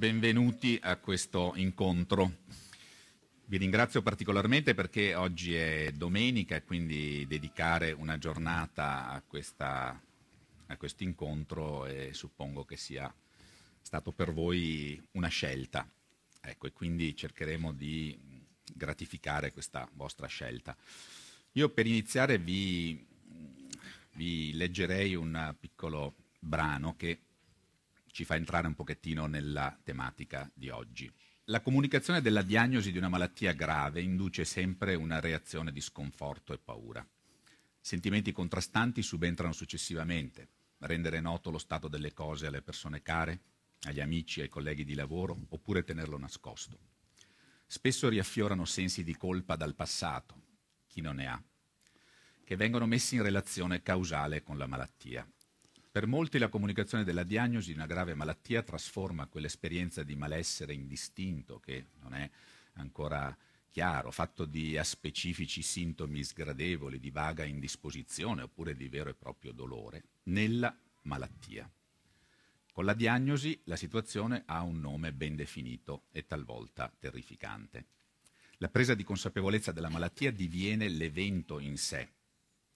benvenuti a questo incontro. Vi ringrazio particolarmente perché oggi è domenica e quindi dedicare una giornata a, questa, a questo incontro eh, suppongo che sia stato per voi una scelta. Ecco, e quindi cercheremo di gratificare questa vostra scelta. Io per iniziare vi, vi leggerei un piccolo brano che ci fa entrare un pochettino nella tematica di oggi. La comunicazione della diagnosi di una malattia grave induce sempre una reazione di sconforto e paura. Sentimenti contrastanti subentrano successivamente. Rendere noto lo stato delle cose alle persone care, agli amici, ai colleghi di lavoro, oppure tenerlo nascosto. Spesso riaffiorano sensi di colpa dal passato, chi non ne ha, che vengono messi in relazione causale con la malattia. Per molti la comunicazione della diagnosi di una grave malattia trasforma quell'esperienza di malessere indistinto, che non è ancora chiaro, fatto di aspecifici sintomi sgradevoli, di vaga indisposizione oppure di vero e proprio dolore, nella malattia. Con la diagnosi la situazione ha un nome ben definito e talvolta terrificante. La presa di consapevolezza della malattia diviene l'evento in sé,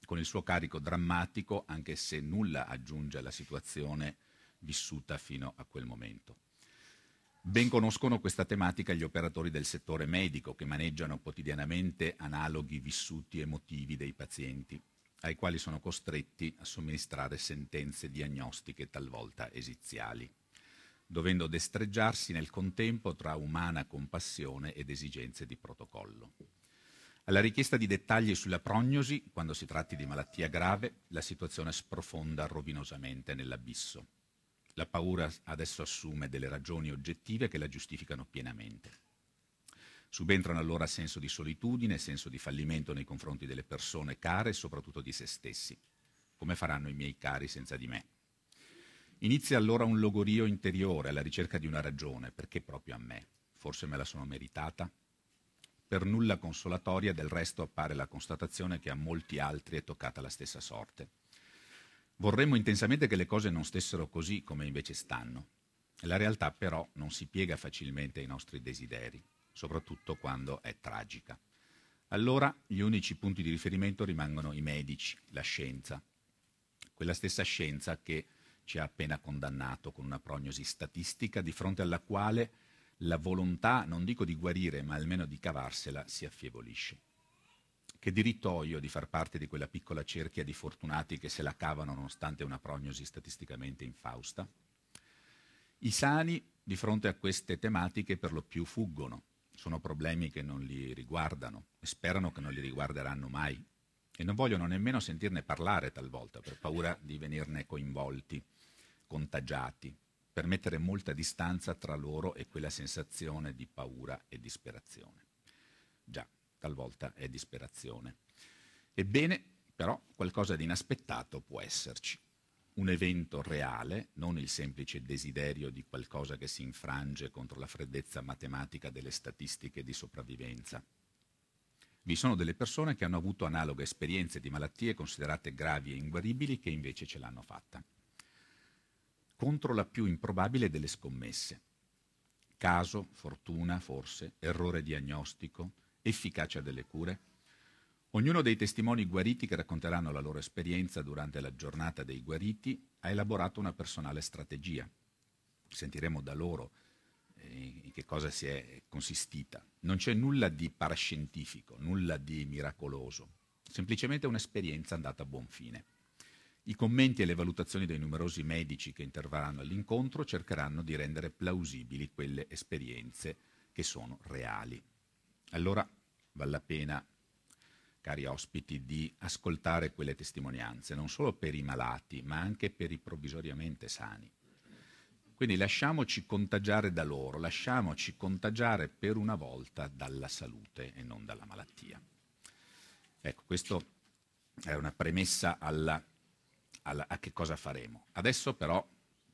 con il suo carico drammatico, anche se nulla aggiunge alla situazione vissuta fino a quel momento. Ben conoscono questa tematica gli operatori del settore medico che maneggiano quotidianamente analoghi vissuti emotivi dei pazienti, ai quali sono costretti a somministrare sentenze diagnostiche talvolta esiziali, dovendo destreggiarsi nel contempo tra umana compassione ed esigenze di protocollo. Alla richiesta di dettagli sulla prognosi, quando si tratti di malattia grave, la situazione sprofonda rovinosamente nell'abisso. La paura adesso assume delle ragioni oggettive che la giustificano pienamente. Subentrano allora senso di solitudine, senso di fallimento nei confronti delle persone care e soprattutto di se stessi. Come faranno i miei cari senza di me? Inizia allora un logorio interiore alla ricerca di una ragione, perché proprio a me? Forse me la sono meritata? per nulla consolatoria, del resto appare la constatazione che a molti altri è toccata la stessa sorte. Vorremmo intensamente che le cose non stessero così come invece stanno. La realtà però non si piega facilmente ai nostri desideri, soprattutto quando è tragica. Allora gli unici punti di riferimento rimangono i medici, la scienza, quella stessa scienza che ci ha appena condannato con una prognosi statistica di fronte alla quale la volontà, non dico di guarire, ma almeno di cavarsela, si affievolisce. Che diritto ho io di far parte di quella piccola cerchia di fortunati che se la cavano nonostante una prognosi statisticamente infausta? I sani, di fronte a queste tematiche, per lo più fuggono. Sono problemi che non li riguardano e sperano che non li riguarderanno mai. E non vogliono nemmeno sentirne parlare talvolta, per paura di venirne coinvolti, contagiati per mettere molta distanza tra loro e quella sensazione di paura e disperazione. Già, talvolta è disperazione. Ebbene, però, qualcosa di inaspettato può esserci. Un evento reale, non il semplice desiderio di qualcosa che si infrange contro la freddezza matematica delle statistiche di sopravvivenza. Vi sono delle persone che hanno avuto analoghe esperienze di malattie considerate gravi e inguaribili che invece ce l'hanno fatta contro la più improbabile delle scommesse. Caso, fortuna, forse, errore diagnostico, efficacia delle cure. Ognuno dei testimoni guariti che racconteranno la loro esperienza durante la giornata dei guariti ha elaborato una personale strategia. Sentiremo da loro eh, in che cosa si è consistita. Non c'è nulla di parascientifico, nulla di miracoloso, semplicemente un'esperienza andata a buon fine. I commenti e le valutazioni dei numerosi medici che interverranno all'incontro cercheranno di rendere plausibili quelle esperienze che sono reali. Allora vale la pena, cari ospiti, di ascoltare quelle testimonianze, non solo per i malati, ma anche per i provvisoriamente sani. Quindi lasciamoci contagiare da loro, lasciamoci contagiare per una volta dalla salute e non dalla malattia. Ecco, questa è una premessa alla alla, a che cosa faremo. Adesso però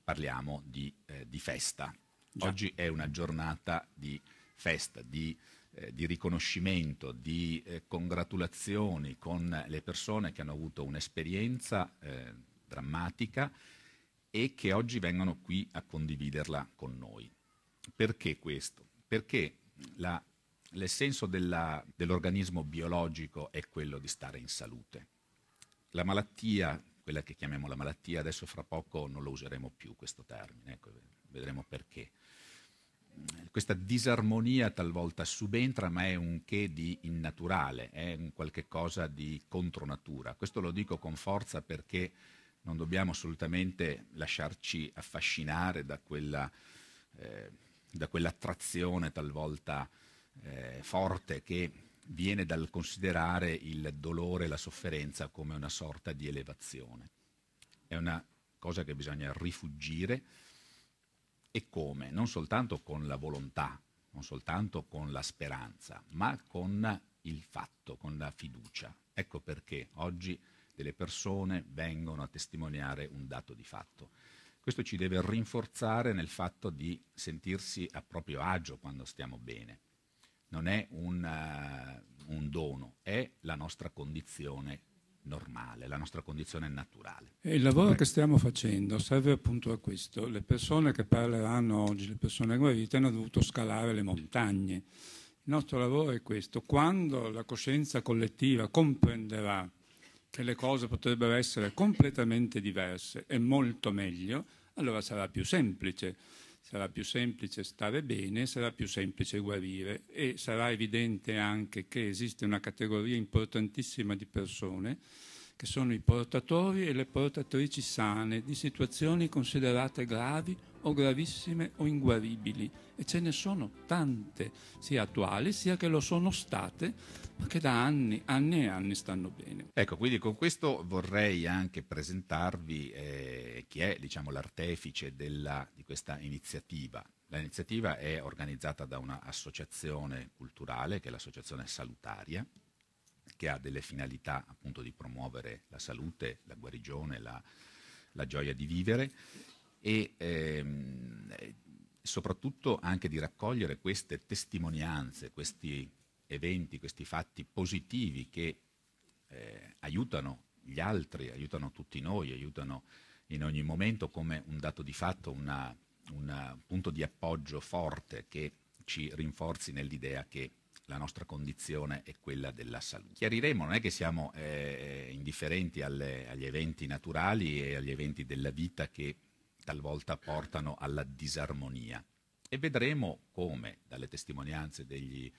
parliamo di, eh, di festa. Già. Oggi è una giornata di festa, di, eh, di riconoscimento, di eh, congratulazioni con le persone che hanno avuto un'esperienza eh, drammatica e che oggi vengono qui a condividerla con noi. Perché questo? Perché la, l'essenso della, dell'organismo biologico è quello di stare in salute. La malattia quella che chiamiamo la malattia, adesso fra poco non lo useremo più questo termine, ecco, vedremo perché. Questa disarmonia talvolta subentra, ma è un che di innaturale, è un qualche cosa di contronatura. Questo lo dico con forza perché non dobbiamo assolutamente lasciarci affascinare da quella, eh, da quell'attrazione talvolta eh, forte che viene dal considerare il dolore e la sofferenza come una sorta di elevazione. È una cosa che bisogna rifugire e come? Non soltanto con la volontà, non soltanto con la speranza, ma con il fatto, con la fiducia. Ecco perché oggi delle persone vengono a testimoniare un dato di fatto. Questo ci deve rinforzare nel fatto di sentirsi a proprio agio quando stiamo bene non è un, uh, un dono, è la nostra condizione normale, la nostra condizione naturale. E il lavoro che stiamo facendo serve appunto a questo. Le persone che parleranno oggi, le persone guarite, hanno dovuto scalare le montagne. Il nostro lavoro è questo. Quando la coscienza collettiva comprenderà che le cose potrebbero essere completamente diverse e molto meglio, allora sarà più semplice sarà più semplice stare bene, sarà più semplice guarire e sarà evidente anche che esiste una categoria importantissima di persone che sono i portatori e le portatrici sane di situazioni considerate gravi o gravissime o inguaribili e ce ne sono tante, sia attuali sia che lo sono state, ma che da anni, anni e anni stanno bene. Ecco, quindi con questo vorrei anche presentarvi eh, chi è diciamo, l'artefice di questa iniziativa. L'iniziativa è organizzata da un'associazione culturale, che è l'Associazione Salutaria, che ha delle finalità appunto di promuovere la salute, la guarigione, la, la gioia di vivere e ehm, soprattutto anche di raccogliere queste testimonianze, questi eventi, questi fatti positivi che eh, aiutano gli altri, aiutano tutti noi, aiutano in ogni momento come un dato di fatto, una, un punto di appoggio forte che ci rinforzi nell'idea che la nostra condizione è quella della salute. Chiariremo, non è che siamo eh, indifferenti alle, agli eventi naturali e agli eventi della vita che talvolta portano alla disarmonia. E vedremo come dalle testimonianze degli,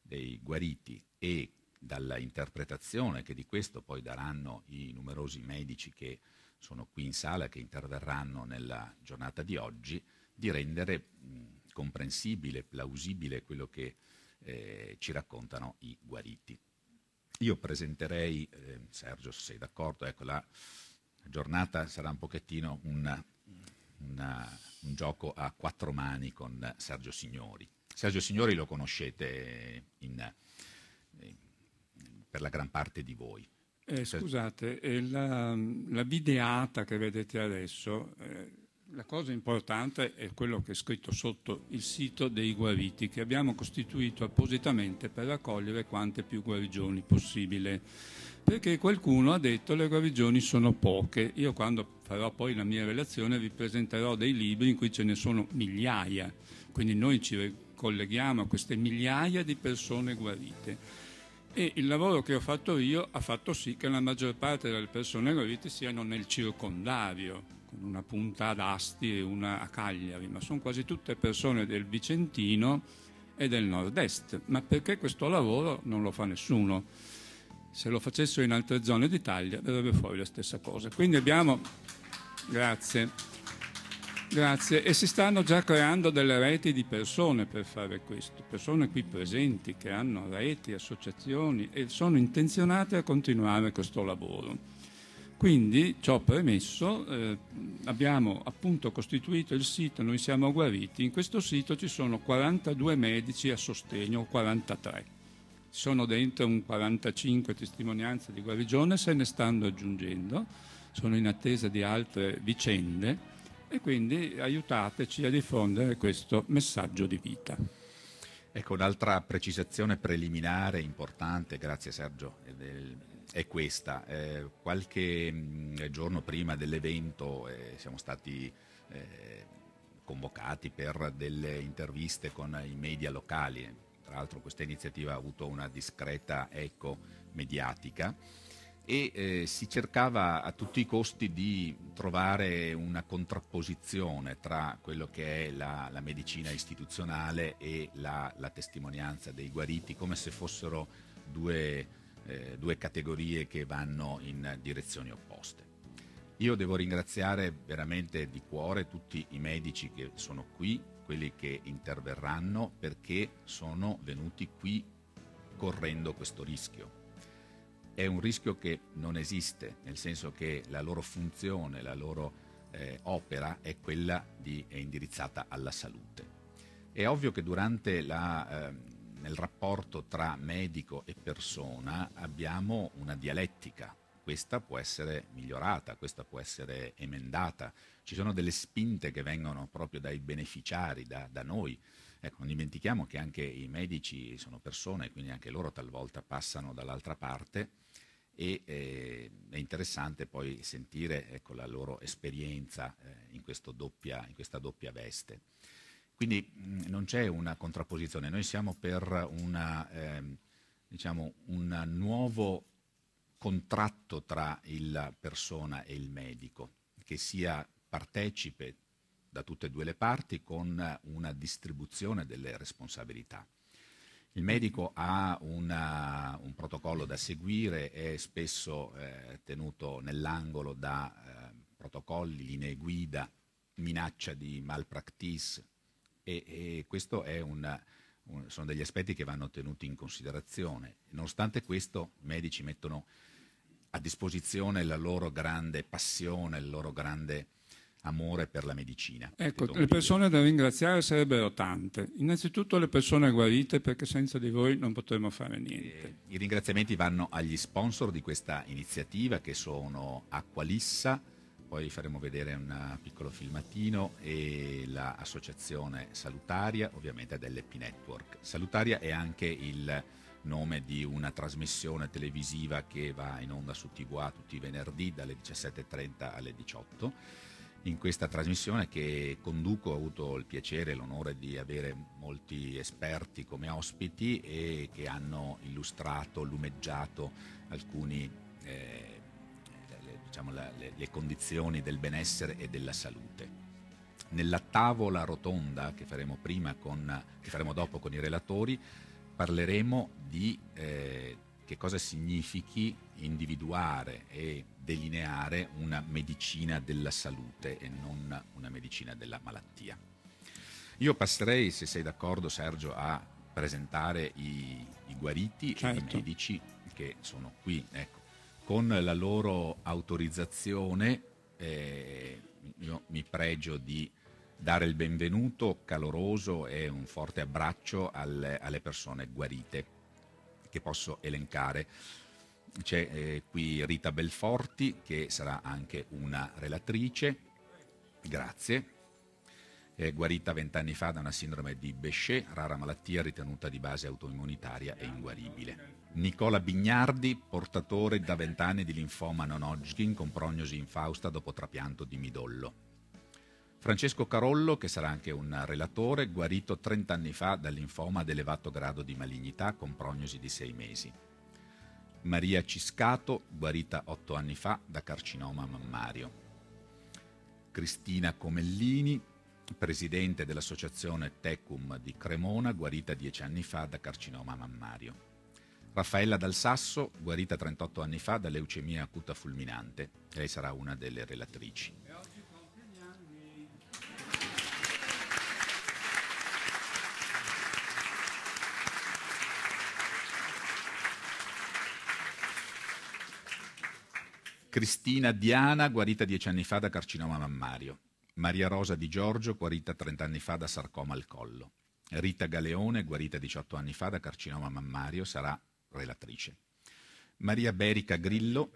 dei guariti e dalla interpretazione che di questo poi daranno i numerosi medici che sono qui in sala, che interverranno nella giornata di oggi, di rendere mh, comprensibile, plausibile quello che eh, ci raccontano i guariti. Io presenterei, eh, Sergio se sei d'accordo, ecco la giornata sarà un pochettino un una, un gioco a quattro mani con Sergio Signori. Sergio Signori lo conoscete in, eh, per la gran parte di voi. Eh, scusate, eh, la, la, videata che vedete adesso, eh, la cosa importante è quello che è scritto sotto il sito dei guariti che abbiamo costituito appositamente per raccogliere quante più guarigioni possibile perché qualcuno ha detto le guarigioni sono poche. Io quando farò poi la mia relazione vi presenterò dei libri in cui ce ne sono migliaia, quindi noi ci colleghiamo a queste migliaia di persone guarite. E il lavoro che ho fatto io ha fatto sì che la maggior parte delle persone guarite siano nel circondario, con una punta ad Asti e una a Cagliari, ma sono quasi tutte persone del Vicentino e del nord-est. Ma perché questo lavoro non lo fa nessuno? se lo facessero in altre zone d'Italia verrebbe fuori la stessa cosa. Quindi abbiamo... Grazie. Grazie. E si stanno già creando delle reti di persone per fare questo, persone qui presenti che hanno reti, associazioni e sono intenzionate a continuare questo lavoro. Quindi, ciò premesso, eh, abbiamo appunto costituito il sito Noi siamo guariti. In questo sito ci sono 42 medici a sostegno, 43 sono dentro un 45 testimonianze di guarigione, se ne stanno aggiungendo, sono in attesa di altre vicende e quindi aiutateci a diffondere questo messaggio di vita. Ecco, un'altra precisazione preliminare importante, grazie Sergio, è questa. Eh, qualche mh, mm, giorno prima dell'evento eh, siamo stati eh, convocati per delle interviste con i media locali, tra l'altro questa iniziativa ha avuto una discreta eco mediatica e eh, si cercava a tutti i costi di trovare una contrapposizione tra quello che è la, la medicina istituzionale e la, la, testimonianza dei guariti, come se fossero due, eh, due categorie che vanno in direzioni opposte. Io devo ringraziare veramente di cuore tutti i medici che sono qui, quelli che interverranno perché sono venuti qui correndo questo rischio. È un rischio che non esiste, nel senso che la loro funzione, la loro eh, opera è quella di, è indirizzata alla salute. È ovvio che durante la, eh, nel rapporto tra medico e persona abbiamo una dialettica, questa può essere migliorata, questa può essere emendata, ci sono delle spinte che vengono proprio dai beneficiari, da, da noi. Ecco, non dimentichiamo che anche i medici sono persone, quindi anche loro talvolta passano dall'altra parte e eh, è interessante poi sentire ecco, la loro esperienza eh, in, doppia, in, questa doppia veste. Quindi mh, non c'è una contrapposizione, noi siamo per una, eh, diciamo, un nuovo contratto tra la persona e il medico, che sia partecipe da tutte e due le parti con una distribuzione delle responsabilità. Il medico ha una, un protocollo da seguire, è spesso eh, tenuto nell'angolo da eh, protocolli, linee guida, minaccia di malpractice e, e questi sono degli aspetti che vanno tenuti in considerazione. Nonostante questo i medici mettono a disposizione la loro grande passione, il loro grande amore per la medicina. Ecco, le persone da ringraziare sarebbero tante. Innanzitutto le persone guarite perché senza di voi non potremmo fare niente. Eh, I ringraziamenti vanno agli sponsor di questa iniziativa che sono Acqualissa, poi faremo vedere un eh, piccolo filmatino e l'associazione Salutaria, ovviamente dell'Epi Network. Salutaria è anche il nome di una trasmissione televisiva che va in onda su TVA tutti i venerdì dalle 17.30 alle 18.00 in questa trasmissione che conduco ho avuto il piacere e l'onore di avere molti esperti come ospiti e che hanno illustrato, lumeggiato alcune eh, diciamo, le, le condizioni del benessere e della salute nella tavola rotonda che faremo, con, che faremo, dopo con i relatori parleremo di eh, che cosa significhi individuare e delineare una medicina della salute e non una medicina della malattia. Io passerei, se sei d'accordo Sergio, a presentare i, i guariti certo. e i certo. medici che sono qui, ecco, con la loro autorizzazione eh, io mi pregio di dare il benvenuto caloroso e un forte abbraccio alle, alle persone guarite che posso elencare c'è eh, qui Rita Belforti che sarà anche una relatrice, grazie. È guarita vent'anni fa da una sindrome di Bechet, rara malattia ritenuta di base autoimmunitaria e inguaribile. Nicola Bignardi, portatore da vent'anni di linfoma non Hodgkin con prognosi infausta dopo trapianto di midollo. Francesco Carollo, che sarà anche un relatore, guarito 30 anni fa dal linfoma ad elevato grado di malignità con prognosi di 6 mesi. Maria Ciscato, guarita otto anni fa da carcinoma mammario. Cristina Comellini, presidente dell'associazione Tecum di Cremona, guarita dieci anni fa da carcinoma mammario. Raffaella Dal Sasso, guarita 38 anni fa da leucemia acuta fulminante. Lei sarà una delle relatrici. Cristina Diana, guarita dieci anni fa da carcinoma mammario. Maria Rosa Di Giorgio, guarita trent'anni fa da sarcoma al collo. Rita Galeone, guarita 18 anni fa da carcinoma mammario, sarà relatrice. Maria Berica Grillo,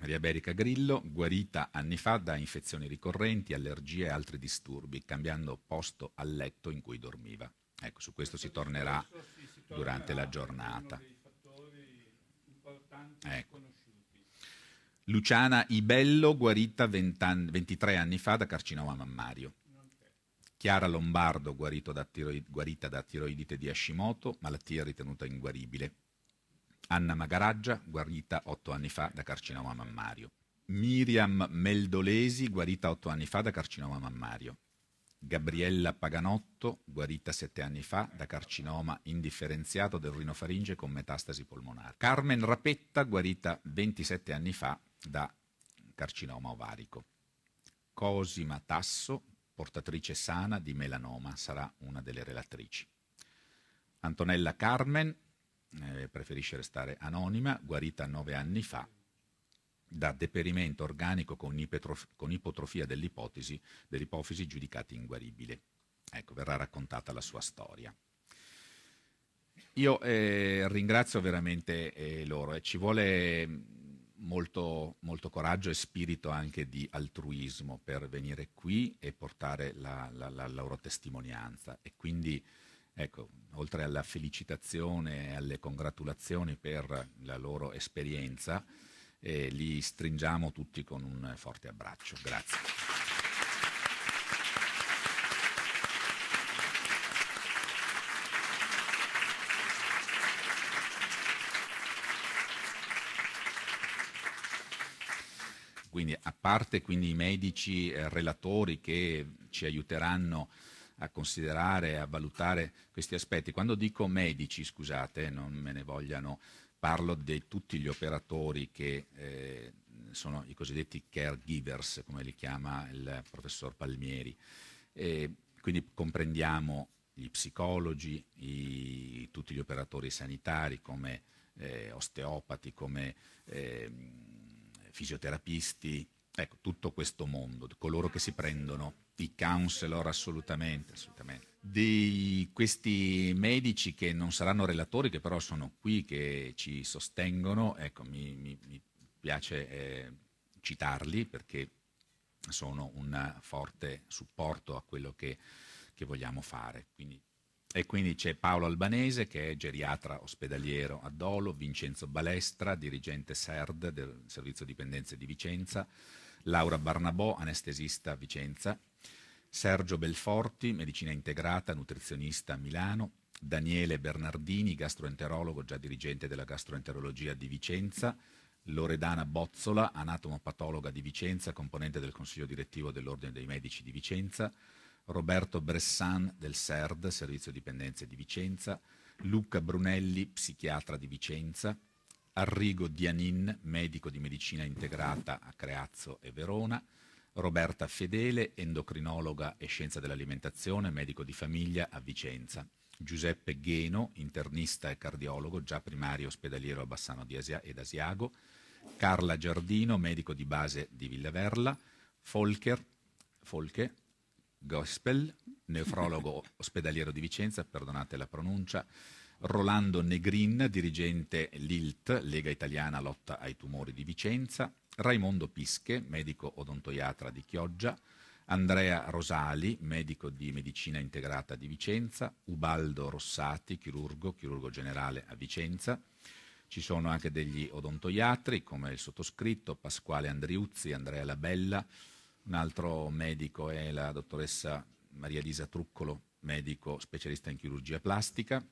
Maria Berica Grillo, guarita anni fa da infezioni ricorrenti, allergie e altri disturbi, cambiando posto al letto in cui dormiva. Ecco, su questo si tornerà durante la giornata. Ecco. Luciana Ibello, guarita 23 anni fa da carcinoma mammario. Chiara Lombardo, da tiroid, guarita da tiroidite di Hashimoto, malattia ritenuta inguaribile. Anna Magaraggia, guarita 8 anni fa da carcinoma mammario. Miriam Meldolesi, guarita 8 anni fa da carcinoma mammario. Gabriella Paganotto, guarita 7 anni fa da carcinoma indifferenziato del rinofaringe con metastasi polmonare. Carmen Rapetta, guarita 27 anni fa da carcinoma ovarico. Cosima Tasso, portatrice sana di melanoma, sarà una delle relatrici. Antonella Carmen, eh, preferisce restare anonima, guarita nove anni fa da deperimento organico con, ipetrof- con ipotrofia dell'ipotesi, dell'ipofisi giudicata inguaribile. Ecco, verrà raccontata la sua storia. Io eh, ringrazio veramente eh, loro, eh, ci vuole molto, molto, coraggio e spirito anche di altruismo per venire qui e portare la, la, la loro testimonianza. E quindi, ecco, oltre alla felicitazione e alle congratulazioni per la loro esperienza, eh, li stringiamo tutti con un forte abbraccio. Grazie. Quindi a parte quindi, i medici eh, relatori che ci aiuteranno a considerare, a valutare questi aspetti. Quando dico medici, scusate, non me ne vogliano, parlo di tutti gli operatori che eh, sono i cosiddetti caregivers, come li chiama il professor Palmieri. E quindi comprendiamo gli psicologi, i, tutti gli operatori sanitari come eh, osteopati, come eh, fisioterapisti, ecco, tutto questo mondo, coloro che si prendono i counselor assolutamente, assolutamente, di questi medici che non saranno relatori, che però sono qui, che ci sostengono, ecco, mi, mi, mi piace eh, citarli perché sono un forte supporto a quello che, che vogliamo fare. Quindi e quindi c'è Paolo Albanese, che è geriatra ospedaliero a Dolo, Vincenzo Balestra, dirigente SERD del Servizio Dipendenze di Vicenza, Laura Barnabò, anestesista a Vicenza, Sergio Belforti, medicina integrata, nutrizionista a Milano, Daniele Bernardini, gastroenterologo, già dirigente della gastroenterologia di Vicenza, Loredana Bozzola, anatomopatologa di Vicenza, componente del consiglio direttivo dell'Ordine dei Medici di Vicenza, Roberto Bressan del SERD, Servizio Dipendenze di Vicenza, Luca Brunelli, psichiatra di Vicenza, Arrigo Dianin, medico di medicina integrata a Creazzo e Verona, Roberta Fedele, endocrinologa e scienza dell'alimentazione, medico di famiglia a Vicenza, Giuseppe Gheno, internista e cardiologo, già primario ospedaliero a Bassano di Asia- ed Asiago, Carla Giardino, medico di base di Villaverla, Folker, Folke, Gospel, nefrologo ospedaliero di Vicenza, perdonate la pronuncia, Rolando Negrin, dirigente LILT, Lega Italiana Lotta ai Tumori di Vicenza, Raimondo Pische, medico odontoiatra di Chioggia, Andrea Rosali, medico di medicina integrata di Vicenza, Ubaldo Rossati, chirurgo, chirurgo generale a Vicenza. Ci sono anche degli odontoiatri come il sottoscritto, Pasquale Andriuzzi, Andrea Labella, un altro medico è la dottoressa Maria Lisa Truccolo, medico specialista in chirurgia plastica.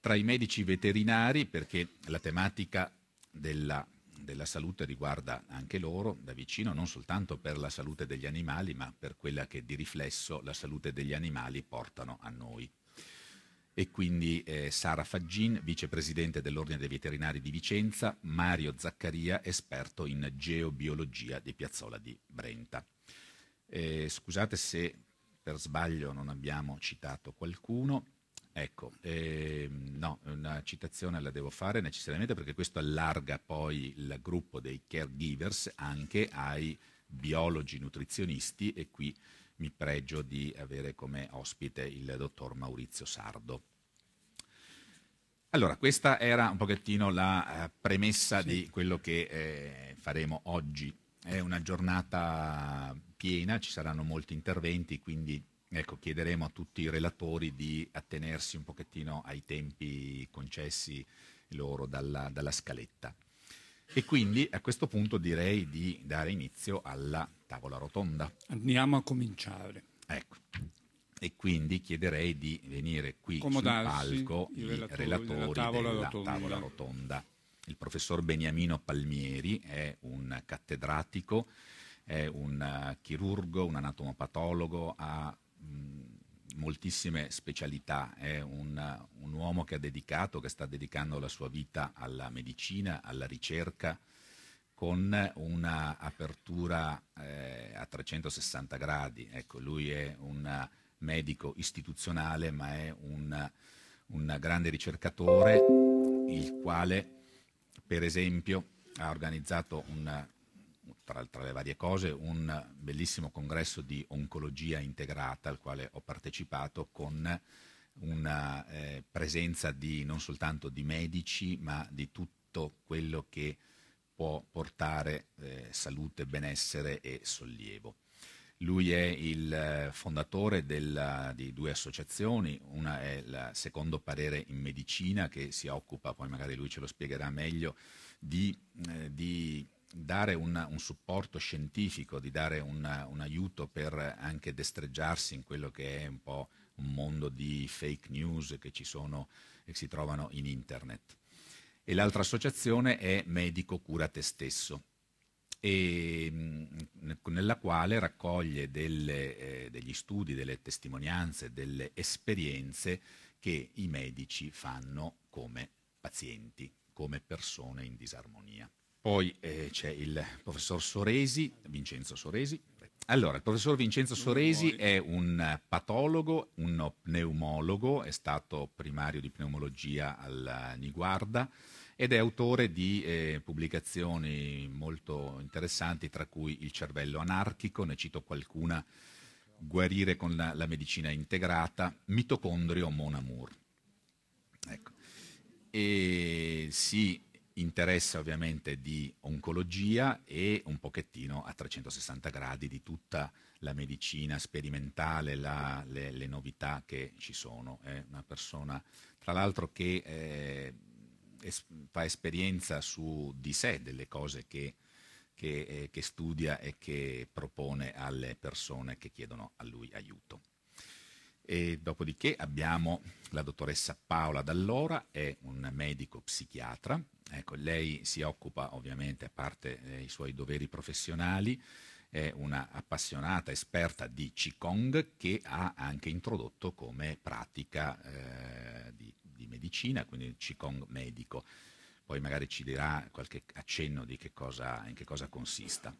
Tra i medici veterinari, perché la tematica della, della salute riguarda anche loro da vicino, non soltanto per la salute degli animali, ma per quella che di riflesso la salute degli animali portano a noi e quindi eh, Sara Faggin, vicepresidente dell'Ordine dei Veterinari di Vicenza, Mario Zaccaria, esperto in geobiologia di Piazzola di Brenta. Eh, scusate se per sbaglio non abbiamo citato qualcuno. Ecco, eh, no, una citazione la devo fare necessariamente perché questo allarga poi il gruppo dei caregivers anche ai biologi nutrizionisti e qui mi pregio di avere come ospite il dottor Maurizio Sardo. Allora, questa era un pochettino la eh, premessa sì. di quello che eh, faremo oggi. È una giornata piena, ci saranno molti interventi, quindi ecco, chiederemo a tutti i relatori di attenersi un pochettino ai tempi concessi loro dalla, dalla scaletta. E quindi a questo punto direi di dare inizio alla tavola rotonda? Andiamo a cominciare. Ecco. E quindi chiederei di venire qui Comodarsi sul palco i relatori, relatori della, tavola, della rotonda. tavola rotonda. Il professor Beniamino Palmieri è un cattedratico, è un eh, chirurgo, un anatomopatologo, ha mh, mm, moltissime specialità, è un, un uomo che ha dedicato, che sta dedicando la sua vita alla medicina, alla ricerca, con una apertura eh, a 360 gradi. Ecco, lui è un medico istituzionale, ma è un, un grande ricercatore, il quale, per esempio, ha organizzato un, tra, tra, le varie cose, un bellissimo congresso di oncologia integrata al quale ho partecipato con una eh, presenza di non soltanto di medici, ma di tutto quello che può portare eh, salute, benessere e sollievo. Lui è il eh, fondatore della, di due associazioni, una è il Secondo Parere in Medicina che si occupa, poi magari lui ce lo spiegherà meglio, di, eh, di dare un, un, supporto scientifico, di dare un, un, aiuto per anche destreggiarsi in quello che è un po' un mondo di fake news che ci sono e che si trovano in internet e l'altra associazione è Medico Cura Te Stesso, e, nella quale raccoglie delle, eh, degli studi, delle testimonianze, delle esperienze che i medici fanno come pazienti, come persone in disarmonia. Poi eh, c'è il professor Soresi, Vincenzo Soresi. Allora, il professor Vincenzo Soresi è un patologo, un pneumologo, è stato primario di pneumologia al Niguarda, ed è autore di eh, pubblicazioni molto interessanti, tra cui Il cervello anarchico, ne cito qualcuna, Guarire con la, la medicina integrata, Mitocondrio Mon Amour. Ecco. E si interessa ovviamente di oncologia e un pochettino a 360 gradi di tutta la medicina sperimentale, la, le, le, novità che ci sono. È una persona, tra l'altro, che... Eh, es- fa esperienza su di sé delle cose che, che, eh, che studia e che propone alle persone che chiedono a lui aiuto. E dopodiché abbiamo la dottoressa Paola Dallora, è un medico psichiatra. Ecco, lei si occupa ovviamente, a parte eh, i suoi doveri professionali, è una appassionata esperta di Qigong che ha anche introdotto come pratica eh, di di medicina, quindi il Qigong medico. Poi magari ci dirà qualche accenno di che cosa, in che cosa consista.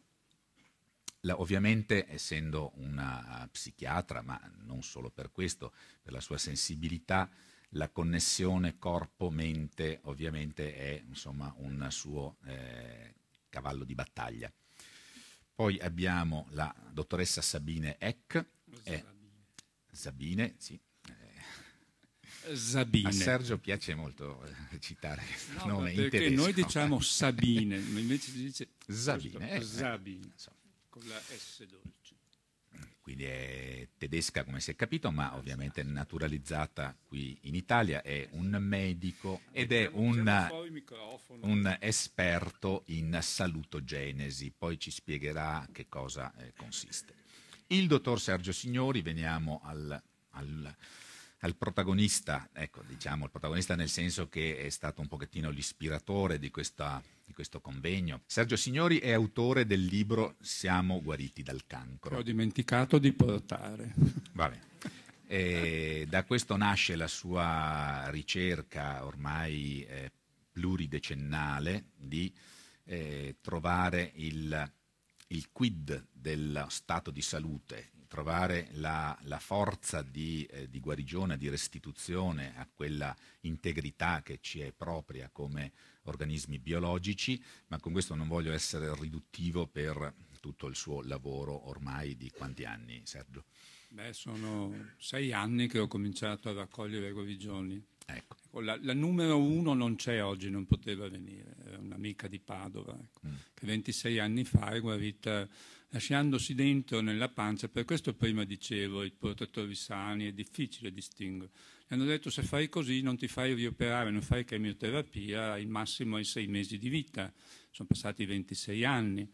La, ovviamente, essendo una ah, psichiatra, ma non solo per questo, per la sua sensibilità, la connessione corpo-mente ovviamente è insomma, un suo eh, cavallo di battaglia. Poi abbiamo la dottoressa Sabine Eck. Sabine, eh, sì, Sabine. A Sergio piace molto eh, citare no, nome perché in tedesco. noi diciamo Sabine, ma invece si dice Sabine, eh, Sabine eh, con la S dolce. Mm, quindi è tedesca come si è capito, ma ovviamente naturalizzata qui in Italia, è un medico ed è un, un esperto in salutogenesi, poi ci spiegherà che cosa eh, consiste. Il dottor Sergio Signori, veniamo al, al al protagonista, ecco, diciamo il protagonista nel senso che è stato un pochettino l'ispiratore di, questa, di questo convegno. Sergio Signori è autore del libro Siamo guariti dal cancro. ho dimenticato di portare. Vabbè. E da questo nasce la sua ricerca ormai eh, pluridecennale di eh, trovare il, il quid dello stato di salute trovare la, la forza di, eh, di, guarigione, di restituzione a quella integrità che ci è propria come organismi biologici, ma con questo non voglio essere riduttivo per tutto il suo lavoro ormai di quanti anni, Sergio? Beh, sono sei anni che ho cominciato a raccogliere guarigioni. Ecco. ecco la, la, numero uno non c'è oggi, non poteva venire, è un'amica di Padova, ecco, mm. che 26 anni fa è guarita lasciandosi dentro nella pancia. Per questo prima dicevo, i portatori sani, è difficile distinguere. Mi hanno detto se fai così non ti fai rioperare, non fai chemioterapia, il massimo è sei mesi di vita. Sono passati 26 anni.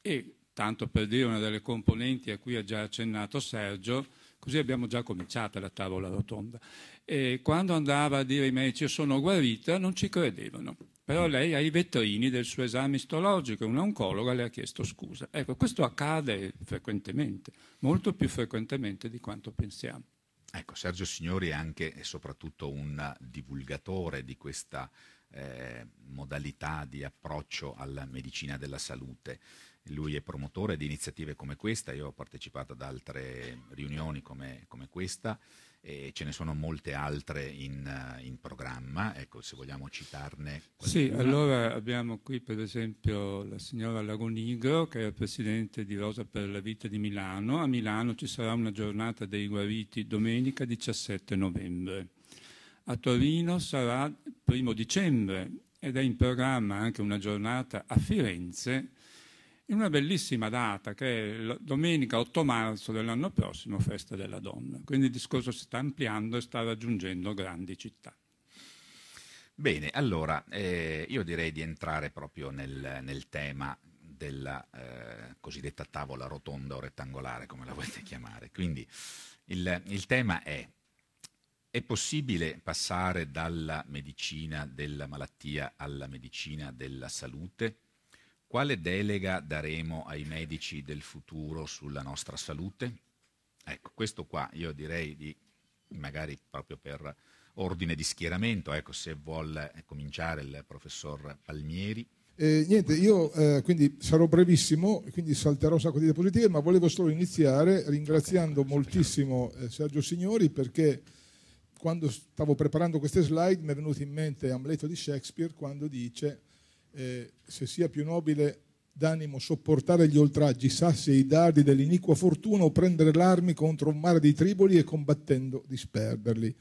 E tanto per dire una delle componenti a cui ha già accennato Sergio, così abbiamo già cominciato la tavola rotonda. E quando andava a dire ai medici io sono guarita, non ci credevano. Però mm. lei ha i vetrini del suo esame istologico, un'oncologa le ha chiesto scusa. Ecco, questo accade frequentemente, molto più frequentemente di quanto pensiamo. Ecco, Sergio Signori è anche e soprattutto un divulgatore di questa eh, modalità di approccio alla medicina della salute. Lui è promotore di iniziative come questa, io ho partecipato ad altre riunioni come, come questa e ce ne sono molte altre in, eh, in programma, ecco se vogliamo citarne qualcuna. Sì, allora abbiamo qui per esempio la signora Lagonigro che è presidente di Rosa per la Vita di Milano, a Milano ci sarà una giornata dei guariti domenica 17 novembre, a Torino sarà primo dicembre ed è in programma anche una giornata a Firenze in una bellissima data che è domenica 8 marzo dell'anno prossimo, festa della donna. Quindi il discorso si sta ampliando e sta raggiungendo grandi città. Bene, allora eh, io direi di entrare proprio nel, nel tema della eh, cosiddetta tavola rotonda o rettangolare, come la volete chiamare. Quindi il, il tema è, è possibile passare dalla medicina della malattia alla medicina della salute? Quale delega daremo ai medici del futuro sulla nostra salute? Ecco, questo qua io direi di, magari proprio per ordine di schieramento, ecco, se vuole eh, cominciare il professor Palmieri. Eh, niente, io eh, quindi sarò brevissimo, quindi salterò un sacco di diapositive, ma volevo solo iniziare ringraziando okay, moltissimo eh, Sergio Signori perché quando stavo preparando queste slide mi è venuto in mente Amleto di Shakespeare quando dice eh, se sia più nobile d'animo sopportare gli oltraggi, sassi e i dardi dell'iniqua fortuna o prendere l'armi contro un mare di triboli e combattendo disperderli.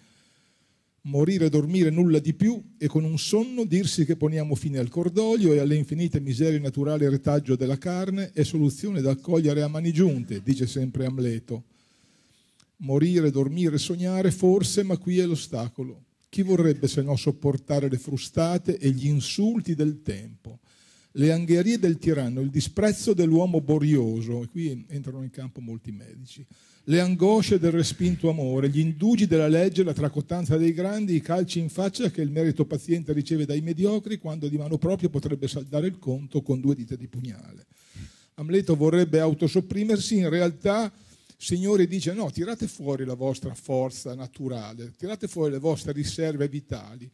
Morire, dormire, nulla di più e con un sonno dirsi che poniamo fine al cordoglio e alle infinite miserie naturali retaggio della carne è soluzione da accogliere a mani giunte, dice sempre Amleto. Morire, dormire, sognare forse, ma qui è l'ostacolo chi vorrebbe se no sopportare le frustate e gli insulti del tempo, le angherie del tiranno, il disprezzo dell'uomo borioso, e qui entrano in campo molti medici, le angosce del respinto amore, gli indugi della legge, la tracotanza dei grandi, i calci in faccia che il merito paziente riceve dai mediocri quando di mano propria potrebbe saldare il conto con due dita di pugnale. Amleto vorrebbe autosopprimersi, in realtà Signore dice no, tirate fuori la vostra forza naturale, tirate fuori le vostre riserve vitali,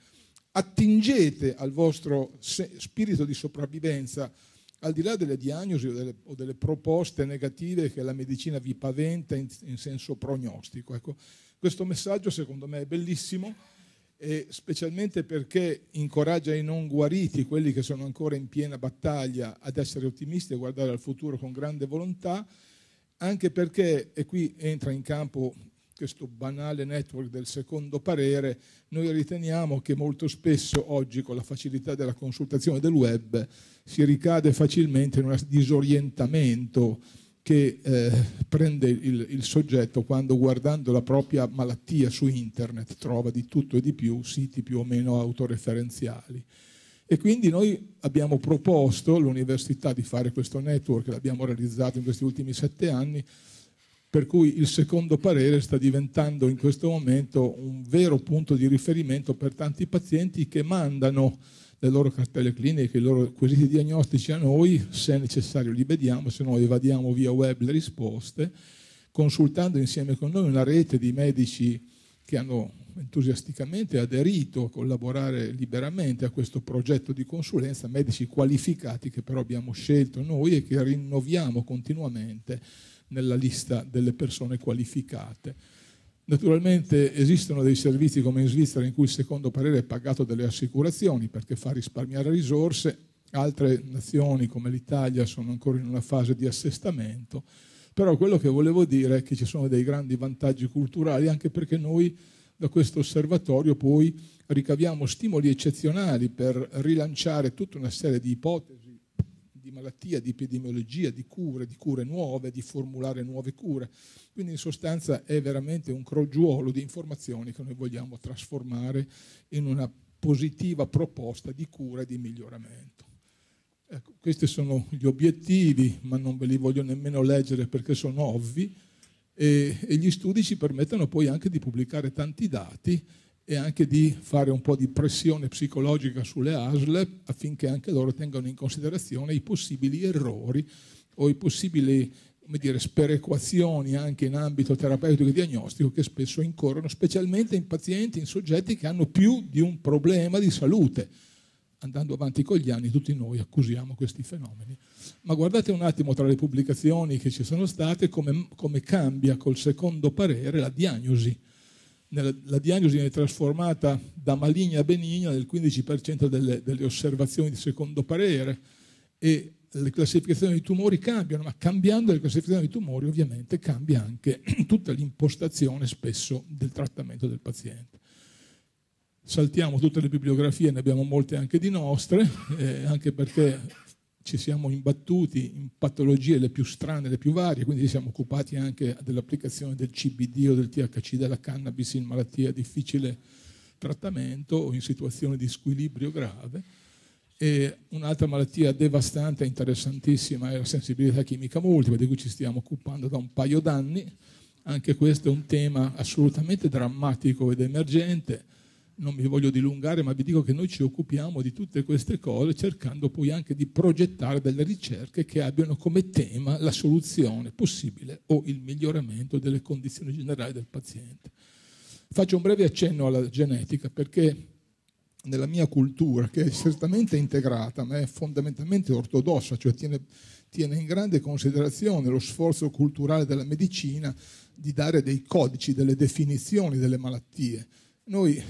attingete al vostro spirito di sopravvivenza, al di là delle diagnosi o delle, o delle proposte negative che la medicina vi paventa in, in senso prognostico. Ecco, questo messaggio secondo me è bellissimo, specialmente perché incoraggia i non guariti, quelli che sono ancora in piena battaglia, ad essere ottimisti e guardare al futuro con grande volontà anche perché, e qui entra in campo questo banale network del secondo parere, noi riteniamo che molto spesso oggi con la facilità della consultazione del web si ricade facilmente in un disorientamento che eh, prende il, il, soggetto quando guardando la propria malattia su internet trova di tutto e di più siti più o meno autoreferenziali. E quindi noi abbiamo proposto all'università di fare questo network, l'abbiamo realizzato in questi ultimi sette anni, per cui il secondo parere sta diventando in questo momento un vero punto di riferimento per tanti pazienti che mandano le loro cartelle cliniche, i loro quesiti diagnostici a noi, se necessario li vediamo, se no evadiamo via web le risposte, consultando insieme con noi una rete di medici che hanno entusiasticamente aderito a collaborare liberamente a questo progetto di consulenza, medici qualificati che però abbiamo scelto noi e che rinnoviamo continuamente nella lista delle persone qualificate. Naturalmente esistono dei servizi come in Svizzera in cui il secondo parere è pagato dalle assicurazioni perché fa risparmiare risorse, altre nazioni come l'Italia sono ancora in una fase di assestamento, però quello che volevo dire è che ci sono dei grandi vantaggi culturali anche perché noi da questo osservatorio poi ricaviamo stimoli eccezionali per rilanciare tutta una serie di ipotesi di malattia, di epidemiologia, di cure, di cure nuove, di formulare nuove cure. Quindi in sostanza è veramente un crogiuolo di informazioni che noi vogliamo trasformare in una positiva proposta di cura e di miglioramento. Ecco, questi sono gli obiettivi, ma non ve li voglio nemmeno leggere perché sono ovvi e, e gli studi ci permettono poi anche di pubblicare tanti dati e anche di fare un po' di pressione psicologica sulle ASL affinché anche loro tengano in considerazione i possibili errori o i possibili dire, sperequazioni anche in ambito terapeutico e diagnostico che spesso incorrono, specialmente in pazienti, in soggetti che hanno più di un problema di salute andando avanti con gli anni, tutti noi accusiamo questi fenomeni. Ma guardate un attimo tra le pubblicazioni che ci sono state come, come cambia col secondo parere la diagnosi. La diagnosi viene trasformata da maligna a benigna nel 15% delle, delle osservazioni di secondo parere e le classificazioni dei tumori cambiano, ma cambiando le classificazioni dei tumori ovviamente cambia anche tutta l'impostazione spesso del trattamento del paziente saltiamo tutte le bibliografie, ne abbiamo molte anche di nostre, eh, anche perché ci siamo imbattuti in patologie le più strane, le più varie, quindi ci siamo occupati anche dell'applicazione del CBD o del THC della cannabis in malattia difficile trattamento o in situazioni di squilibrio grave. E un'altra malattia devastante e interessantissima è la sensibilità chimica multipla, di cui ci stiamo occupando da un paio d'anni. Anche questo è un tema assolutamente drammatico ed emergente non mi voglio dilungare, ma vi dico che noi ci occupiamo di tutte queste cose cercando poi anche di progettare delle ricerche che abbiano come tema la soluzione possibile o il miglioramento delle condizioni generali del paziente. Faccio un breve accenno alla genetica perché nella mia cultura, che è certamente integrata, ma è fondamentalmente ortodossa, cioè tiene, tiene in grande considerazione lo sforzo culturale della medicina di dare dei codici, delle definizioni delle malattie noi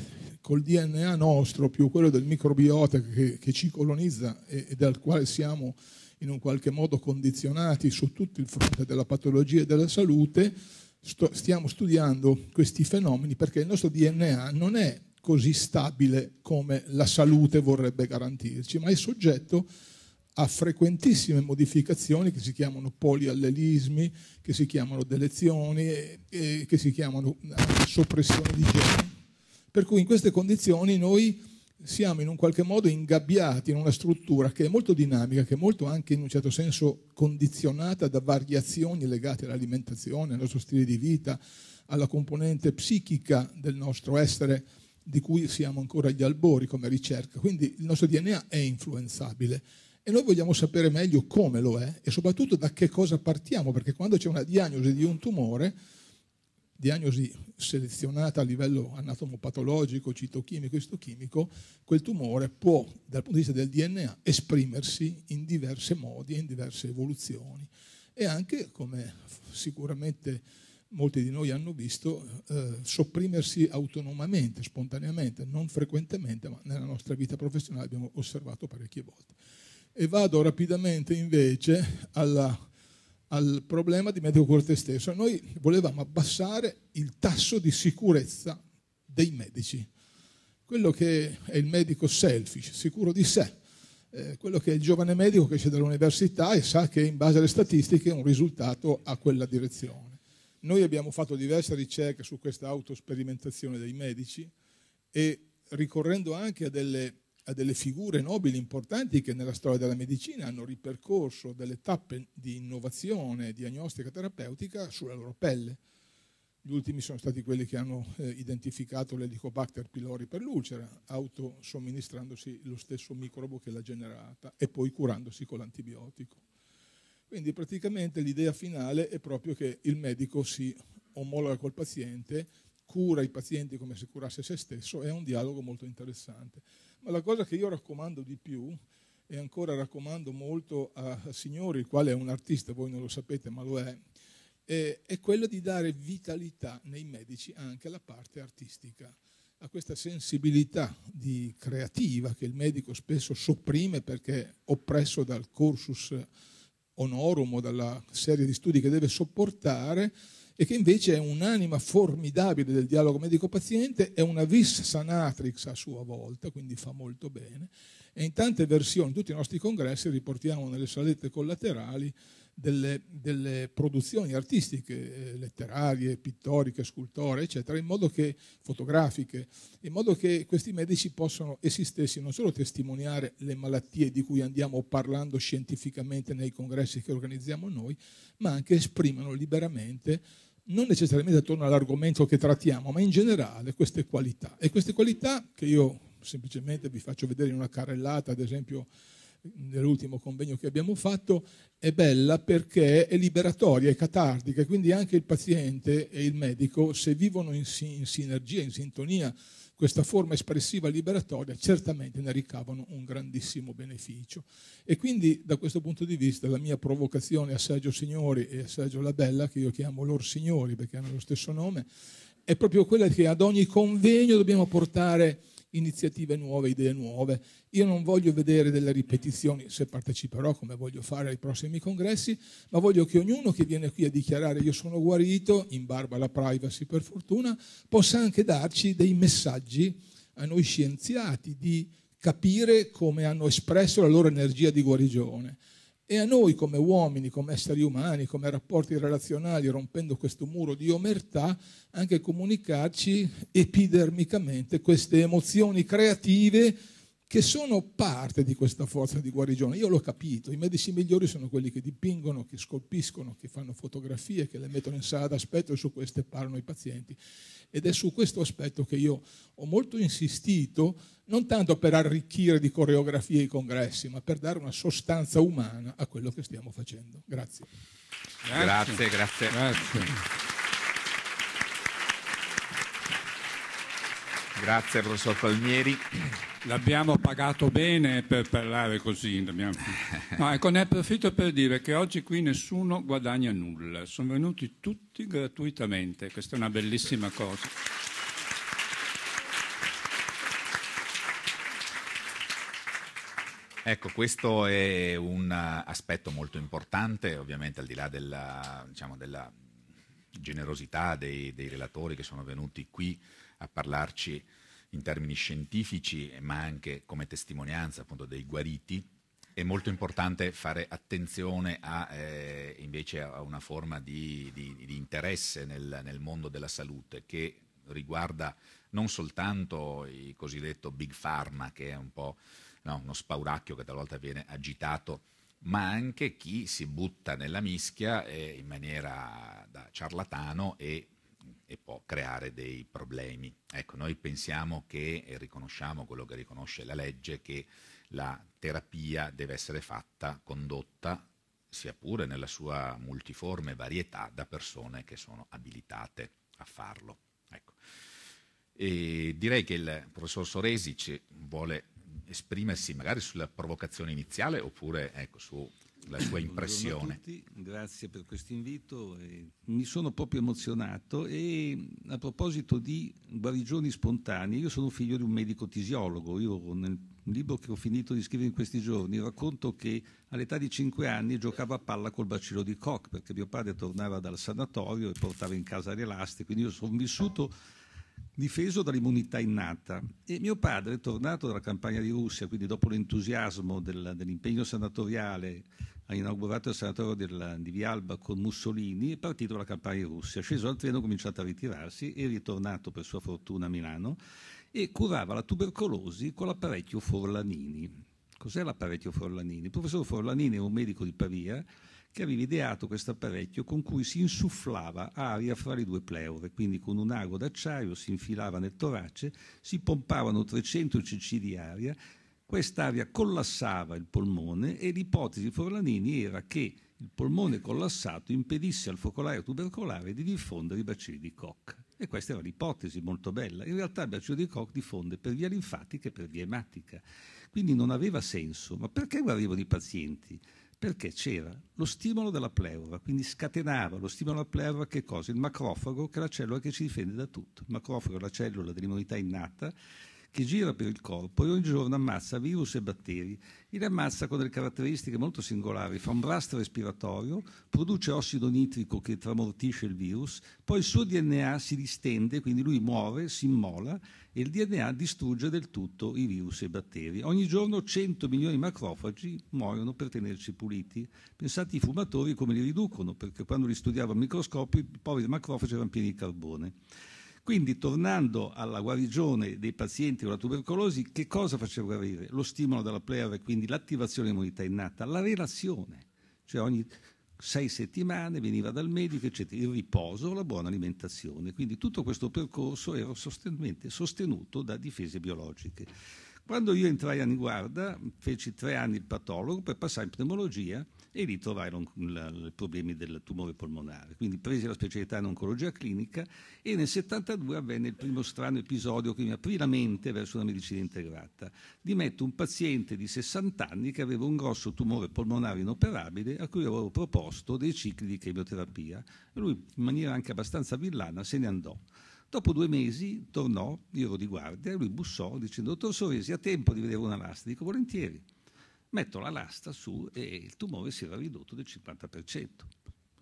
col DNA nostro, più quello del microbiota che, che ci colonizza e, e, dal quale siamo in un qualche modo condizionati su tutto il fronte della patologia e della salute, sto, stiamo studiando questi fenomeni perché il nostro DNA non è così stabile come la salute vorrebbe garantirci, ma è soggetto a frequentissime modificazioni che si chiamano poliallelismi, che si chiamano delezioni, che si chiamano eh, soppressione di geni per cui in queste condizioni noi siamo in un qualche modo ingabbiati in una struttura che è molto dinamica, che è molto anche in un certo senso condizionata da variazioni legate all'alimentazione, al nostro stile di vita, alla componente psichica del nostro essere di cui siamo ancora agli albori come ricerca. Quindi il nostro DNA è influenzabile e noi vogliamo sapere meglio come lo è e soprattutto da che cosa partiamo, perché quando c'è una diagnosi di un tumore diagnosi selezionata a livello anatomopatologico, citochimico, istochimico, quel tumore può, dal punto di vista del DNA, esprimersi in diversi modi e in diverse evoluzioni. E anche, come sicuramente molti di noi hanno visto, eh, sopprimersi autonomamente, spontaneamente, non frequentemente, ma nella nostra vita professionale abbiamo osservato parecchie volte. E vado rapidamente invece alla al problema di Medio Corte stesso. Noi volevamo abbassare il tasso di sicurezza dei medici. Quello che è il medico selfish, sicuro di sé, eh, quello che è il giovane medico che esce dall'università e sa che in base alle statistiche un risultato ha quella direzione. Noi abbiamo fatto diverse ricerche su questa autosperimentazione dei medici e ricorrendo anche a delle a delle figure nobili importanti che nella storia della medicina hanno ripercorso delle tappe di innovazione diagnostica terapeutica sulla loro pelle. Gli ultimi sono stati quelli che hanno eh, identificato l'helicobacter pylori per l'ulcera, autosomministrandosi lo stesso microbo che l'ha generata e poi curandosi con l'antibiotico. Quindi praticamente l'idea finale è proprio che il medico si omologa col paziente, cura i pazienti come se curasse se stesso, e ha un dialogo molto interessante. Ma la cosa che io raccomando di più, e ancora raccomando molto a, Signori, il quale è un artista, voi non lo sapete, ma lo è, è, è quella di dare vitalità nei medici anche alla parte artistica a questa sensibilità di creativa che il medico spesso sopprime perché oppresso dal cursus honorum o dalla serie di studi che deve sopportare, e che invece è un'anima formidabile del dialogo medico-paziente, è una vis sanatrix a sua volta, quindi fa molto bene, e in tante versioni, in tutti i nostri congressi, riportiamo nelle salette collaterali delle, delle produzioni artistiche, eh, letterarie, pittoriche, scultore, eccetera, in modo che, fotografiche, in modo che questi medici possano essi stessi non solo testimoniare le malattie di cui andiamo parlando scientificamente nei congressi che organizziamo noi, ma anche esprimano liberamente non necessariamente attorno all'argomento che trattiamo, ma in generale queste qualità. E queste qualità che io semplicemente vi faccio vedere in una carrellata, ad esempio nell'ultimo convegno che abbiamo fatto, è bella perché è liberatoria, è catartica, quindi anche il paziente e il medico, se vivono in, in sinergia, in sintonia questa forma espressiva liberatoria certamente ne ricavano un grandissimo beneficio. E quindi da questo punto di vista la mia provocazione a Sergio Signori e a Sergio Labella, che io chiamo lor signori perché hanno lo stesso nome, è proprio quella che ad ogni convegno dobbiamo portare iniziative nuove, idee nuove. Io non voglio vedere delle ripetizioni, se parteciperò come voglio fare ai prossimi congressi, ma voglio che ognuno che viene qui a dichiarare io sono guarito, in barba alla privacy per fortuna, possa anche darci dei messaggi a noi scienziati di capire come hanno espresso la loro energia di guarigione e a noi come uomini, come esseri umani, come rapporti relazionali, rompendo questo muro di omertà, anche comunicarci epidermicamente queste emozioni creative che sono parte di questa forza di guarigione. Io l'ho capito, i medici migliori sono quelli che dipingono, che scolpiscono, che fanno fotografie, che le mettono in sala d'aspetto e su queste parlano i pazienti. Ed è su questo aspetto che io ho molto insistito, non tanto per arricchire di coreografie i congressi, ma per dare una sostanza umana a quello che stiamo facendo. Grazie. Grazie, grazie. grazie. Grazie professor Palmieri. L'abbiamo pagato bene per parlare così. No, ecco, ne approfitto per dire che oggi qui nessuno guadagna nulla, sono venuti tutti gratuitamente, questa è una bellissima cosa. Ecco, questo è un aspetto molto importante, ovviamente al di là della, diciamo, della generosità dei, dei relatori che sono venuti qui a parlarci in termini scientifici, ma anche come testimonianza appunto dei guariti, è molto importante fare attenzione a, eh, invece a una forma di, di, di interesse nel, nel, mondo della salute che riguarda non soltanto il cosiddetto big pharma, che è un po' no, uno spauracchio che talvolta viene agitato, ma anche chi si butta nella mischia eh, in maniera da ciarlatano e e può creare dei problemi. Ecco, noi pensiamo che, e riconosciamo quello che riconosce la legge, che la terapia deve essere fatta, condotta, sia pure nella sua multiforme varietà, da persone che sono abilitate a farlo. Ecco. E direi che il professor Soresi ci vuole esprimersi magari sulla provocazione iniziale oppure ecco, su la sua impressione. Tutti, grazie per questo invito. mi sono proprio emozionato e a proposito di guarigioni spontanee, io sono figlio di un medico tisiologo, io nel libro che ho finito di scrivere in questi giorni racconto che all'età di 5 anni giocavo a palla col bacino di Koch perché mio padre tornava dal sanatorio e portava in casa le elaste, quindi io sono vissuto difeso dall'immunità innata. E mio padre, tornato dalla campagna di Russia, quindi dopo l'entusiasmo dell'impegno dell sanatoriale ha inaugurato il sanatorio del, di Vialba con Mussolini, è partito la campagna in Russia, è sceso al treno, ha cominciato a ritirarsi, è ritornato per sua fortuna a Milano e curava la tubercolosi con l'apparecchio Forlanini. Cos'è l'apparecchio Forlanini? Il professor Forlanini è un medico di Pavia che aveva ideato questo apparecchio con cui si insufflava aria fra le due pleure, quindi con un ago d'acciaio si infilava nel torace, si pompavano 300 cc di aria, quest'aria collassava il polmone e l'ipotesi di Forlanini era che il polmone collassato impedisse al focolaio tubercolare di diffondere i bacilli di Koch. E questa era l'ipotesi molto bella. In realtà il bacillo di Koch diffonde per via linfatica e per via ematica. Quindi non aveva senso. Ma perché guarivano i pazienti? Perché c'era lo stimolo della pleura, quindi scatenava lo stimolo della pleura che cosa? Il macrofago, che è la cellula che ci difende da tutto. Il macrofago è la cellula dell'immunità innata che gira per il corpo e ogni giorno ammazza virus e batteri. E li ammazza con delle caratteristiche molto singolari. Fa un blast respiratorio, produce ossido nitrico che tramortisce il virus, poi il suo DNA si distende, quindi lui muore, si immola e il DNA distrugge del tutto i virus e i batteri. Ogni giorno 100 milioni di macrofagi muoiono per tenerci puliti. Pensate ai fumatori come li riducono, perché quando li studiavo al microscopio i poveri macrofagi erano pieni di carbone. Quindi tornando alla guarigione dei pazienti con la tubercolosi, che cosa faceva guarire? Lo stimolo della pleura, quindi l'attivazione dell'immunità innata, la relazione, cioè ogni sei settimane veniva dal medico, eccetera, il riposo, la buona alimentazione. Quindi tutto questo percorso era sostenuto da difese biologiche. Quando io entrai a Niguarda, feci tre anni il patologo per passare in pneumologia, e lì trovarono i problemi del tumore polmonare. Quindi presi la specialità in oncologia clinica e nel 72 avvenne il primo strano episodio che mi aprì la mente verso una medicina integrata. Dimetto un paziente di 60 anni che aveva un grosso tumore polmonare inoperabile a cui avevo proposto dei cicli di chemioterapia. Lui in maniera anche abbastanza villana se ne andò. Dopo due mesi tornò, io ero di guardia, e lui bussò dicendo, dottor Soresi, ha tempo di vedere una lastra? Dico volentieri metto la lasta su e il tumore si era ridotto del 50%.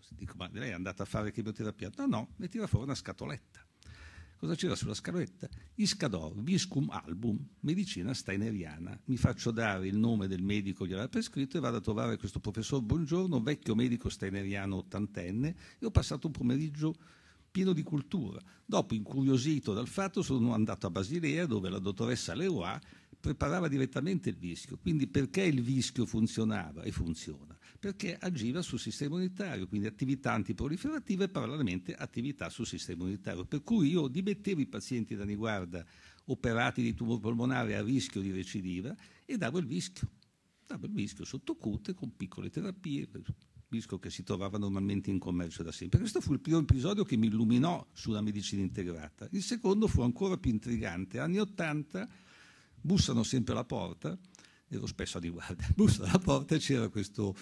Dico, ma lei è andata a fare chemioterapia? No, no, mi tira fuori una scatoletta. Cosa c'era sulla scatoletta? Iscador, viscum album, medicina steineriana. Mi faccio dare il nome del medico che l'ha prescritto e vado a trovare questo professor Buongiorno, vecchio medico steineriano ottantenne, e ho passato un pomeriggio pieno di cultura. Dopo, incuriosito dal fatto, sono andato a Basilea dove la dottoressa Leroy preparava direttamente il vischio. Quindi perché il vischio funzionava e funziona? Perché agiva sul sistema unitario, quindi attività antiproliferativa e parallelamente attività sul sistema unitario. Per cui io dimettevo i pazienti da niguarda operati di tumore polmonare a rischio di recidiva e davo il vischio. Davo il vischio sottocute con piccole terapie, vischio che si trovava normalmente in commercio da sempre. Questo fu il primo episodio che mi illuminò sulla medicina integrata. Il secondo fu ancora più intrigante. Anni 80 bussano sempre alla porta, ero spesso a guardia, bussano alla porta e c'era questo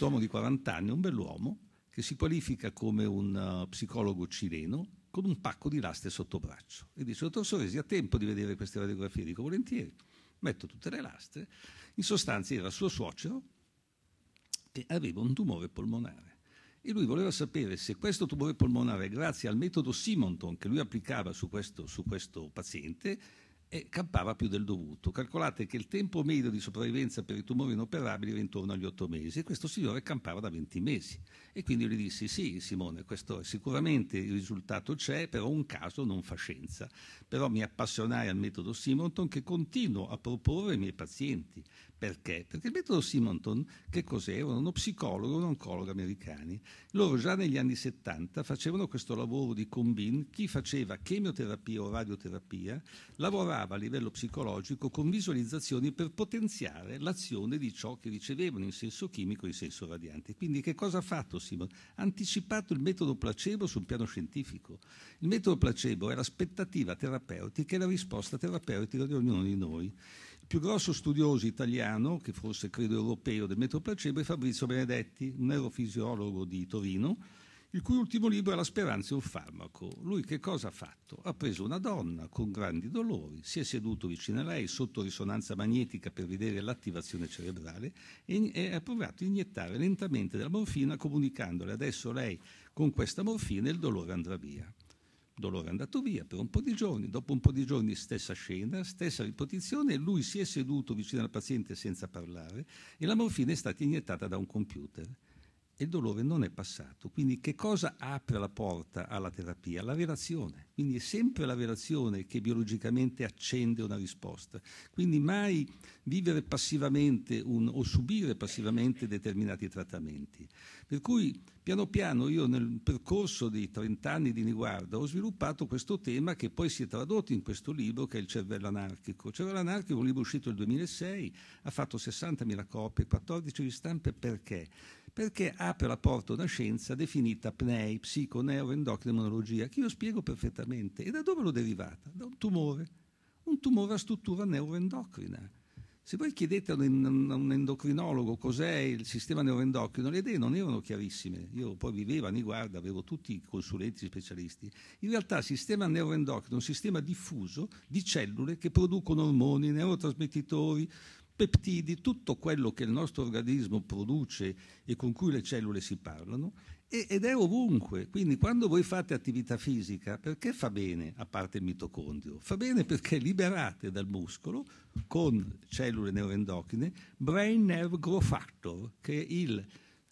uomo di 40 anni, un bell'uomo, che si qualifica come un eh, psicologo cileno con un pacco di lastre sotto braccio. E dice, dottor Soresi, ha tempo di vedere queste radiografie? Dico, volentieri. Metto tutte le lastre. In sostanza era suo suocero che aveva un tumore polmonare. E lui voleva sapere se questo tumore polmonare, grazie al metodo Simonton che lui applicava su questo, su questo paziente, e campava più del dovuto. Calcolate che il tempo medio di sopravvivenza per i tumori inoperabili era intorno agli otto mesi e questo signore campava da 20 mesi. E quindi io gli dissi, sì Simone, questo sicuramente il risultato c'è, però un caso non fa scienza. Però mi appassionai al metodo Simonton che continuo a proporre ai miei pazienti, perché? Perché il metodo Simonton, che cos'era? Uno psicologo, un oncologo americani. Loro già negli anni 70 facevano questo lavoro di combin, chi faceva chemioterapia o radioterapia lavorava a livello psicologico con visualizzazioni per potenziare l'azione di ciò che ricevevano in senso chimico e in senso radiante. Quindi che cosa ha fatto Simon? Ha anticipato il metodo placebo sul piano scientifico. Il metodo placebo è l'aspettativa terapeutica e la risposta terapeutica di ognuno di noi. Il più grosso studioso italiano, che forse credo europeo, del metro placebo è Fabrizio Benedetti, un neurofisiologo di Torino, il cui ultimo libro è La speranza è un farmaco. Lui che cosa ha fatto? Ha preso una donna con grandi dolori, si è seduto vicino a lei sotto risonanza magnetica per vedere l'attivazione cerebrale e, e ha provato a iniettare lentamente della morfina comunicandole adesso lei con questa morfina il dolore andrà via. Dolore è andato via per un po' di giorni, dopo un po' di giorni stessa scena, stessa ripetizione, lui si è seduto vicino al paziente senza parlare e la morfina è stata iniettata da un computer e il dolore non è passato. Quindi che cosa apre la porta alla terapia? La relazione. Quindi è sempre la relazione che biologicamente accende una risposta. Quindi mai vivere passivamente un, o subire passivamente determinati trattamenti. Per cui Piano piano io nel percorso di 30 anni di Niguarda ho sviluppato questo tema che poi si è tradotto in questo libro che è Il cervello anarchico. Il cervello anarchico è un libro uscito nel 2006, ha fatto 60.000 copie, 14 ristampe perché? Perché apre la porta a una scienza definita PNEI, psico-neuroendocrinologia, che io spiego perfettamente. E da dove l'ho derivata? Da un tumore, un tumore a struttura neuroendocrina se voi chiedete a un endocrinologo cos'è il sistema neuroendocrino, le idee non erano chiarissime. Io poi vivevo anni guarda, avevo tutti i consulenti specialisti. In realtà il sistema neuroendocrino è un sistema diffuso di cellule che producono ormoni, neurotrasmettitori, peptidi, tutto quello che il nostro organismo produce e con cui le cellule si parlano ed è ovunque. Quindi quando voi fate attività fisica, perché fa bene, a parte il mitocondrio? Fa bene perché liberate dal muscolo, con cellule neuroendocrine, brain nerve growth factor, che è il,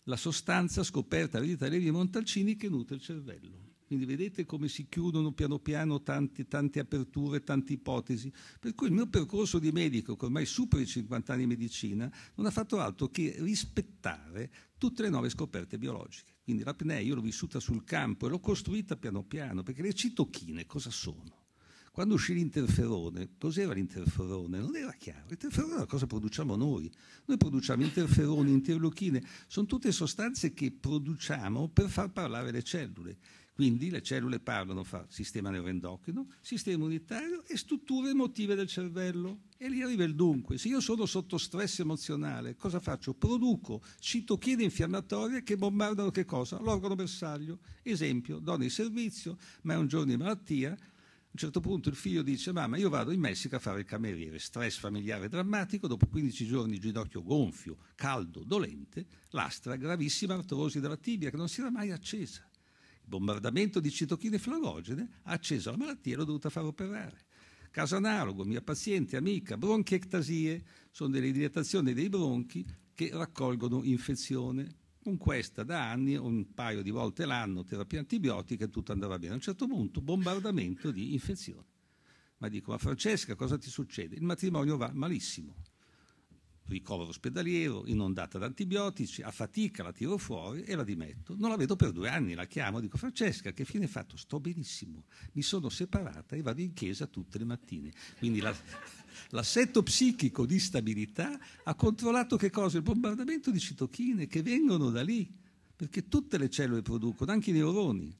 la sostanza scoperta dall'Italia di Montalcini che nutre il cervello. Quindi vedete come si chiudono piano piano tanti, tante aperture, tante ipotesi. Per cui il mio percorso di medico, che ormai supera i 50 anni di medicina, non ha fatto altro che rispettare tutte le nuove scoperte biologiche. Quindi l'apnea io l'ho vissuta sul campo e l'ho costruita piano piano, perché le citochine cosa sono? Quando uscì l'interferone, cos'era l'interferone? Non era chiaro. L'interferone è una cosa che produciamo noi. Noi produciamo interferoni, interleuchine, sono tutte sostanze che produciamo per far parlare le cellule. Quindi le cellule parlano fra sistema neuroendocrino, sistema immunitario e strutture emotive del cervello. E lì arriva il dunque. Se io sono sotto stress emozionale, cosa faccio? Produco citochine infiammatorie che bombardano che cosa? L'organo bersaglio. Esempio, donna in servizio, ma è un giorno di malattia, a un certo punto il figlio dice: Mamma, io vado in Messico a fare il cameriere. Stress familiare drammatico. Dopo 15 giorni, ginocchio gonfio, caldo, dolente, lastra, gravissima artrosi della tibia che non si era mai accesa. Il bombardamento di citochine fluorogene ha acceso la malattia e l'ho dovuta far operare. Caso analogo, mia paziente, amica, bronchiectasie, sono delle dilatazioni dei bronchi che raccolgono infezione. Con questa da anni, un paio di volte l'anno, terapia antibiotica e tutto andava bene. A un certo punto, bombardamento di infezione. Ma dico, ma Francesca, cosa ti succede? Il matrimonio va malissimo ricovero ospedaliero, inondata da antibiotici, a fatica la tiro fuori e la dimetto. Non la vedo per due anni, la chiamo, dico Francesca, che fine hai fatto? Sto benissimo, mi sono separata e vado in chiesa tutte le mattine. Quindi la, l'assetto psichico di stabilità ha controllato che cosa? Il bombardamento di citochine che vengono da lì, perché tutte le cellule producono, anche i neuroni.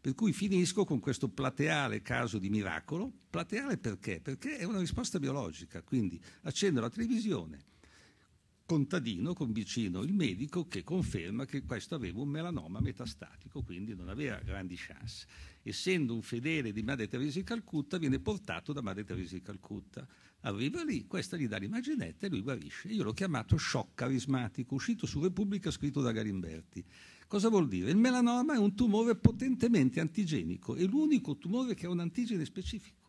Per cui finisco con questo plateale caso di miracolo. Plateale perché? Perché è una risposta biologica, quindi accendo la televisione, contadino, con vicino il medico che conferma che questo aveva un melanoma metastatico, quindi non aveva grandi chance. Essendo un fedele di Madre Teresa di Calcutta, viene portato da Madre Teresa di Calcutta. Arriva lì, questa gli dà l'immaginetta e lui guarisce. Io l'ho chiamato shock carismatico, uscito su Repubblica, scritto da Garimberti. Cosa vuol dire? Il melanoma è un tumore potentemente antigenico, è l'unico tumore che ha un antigene specifico.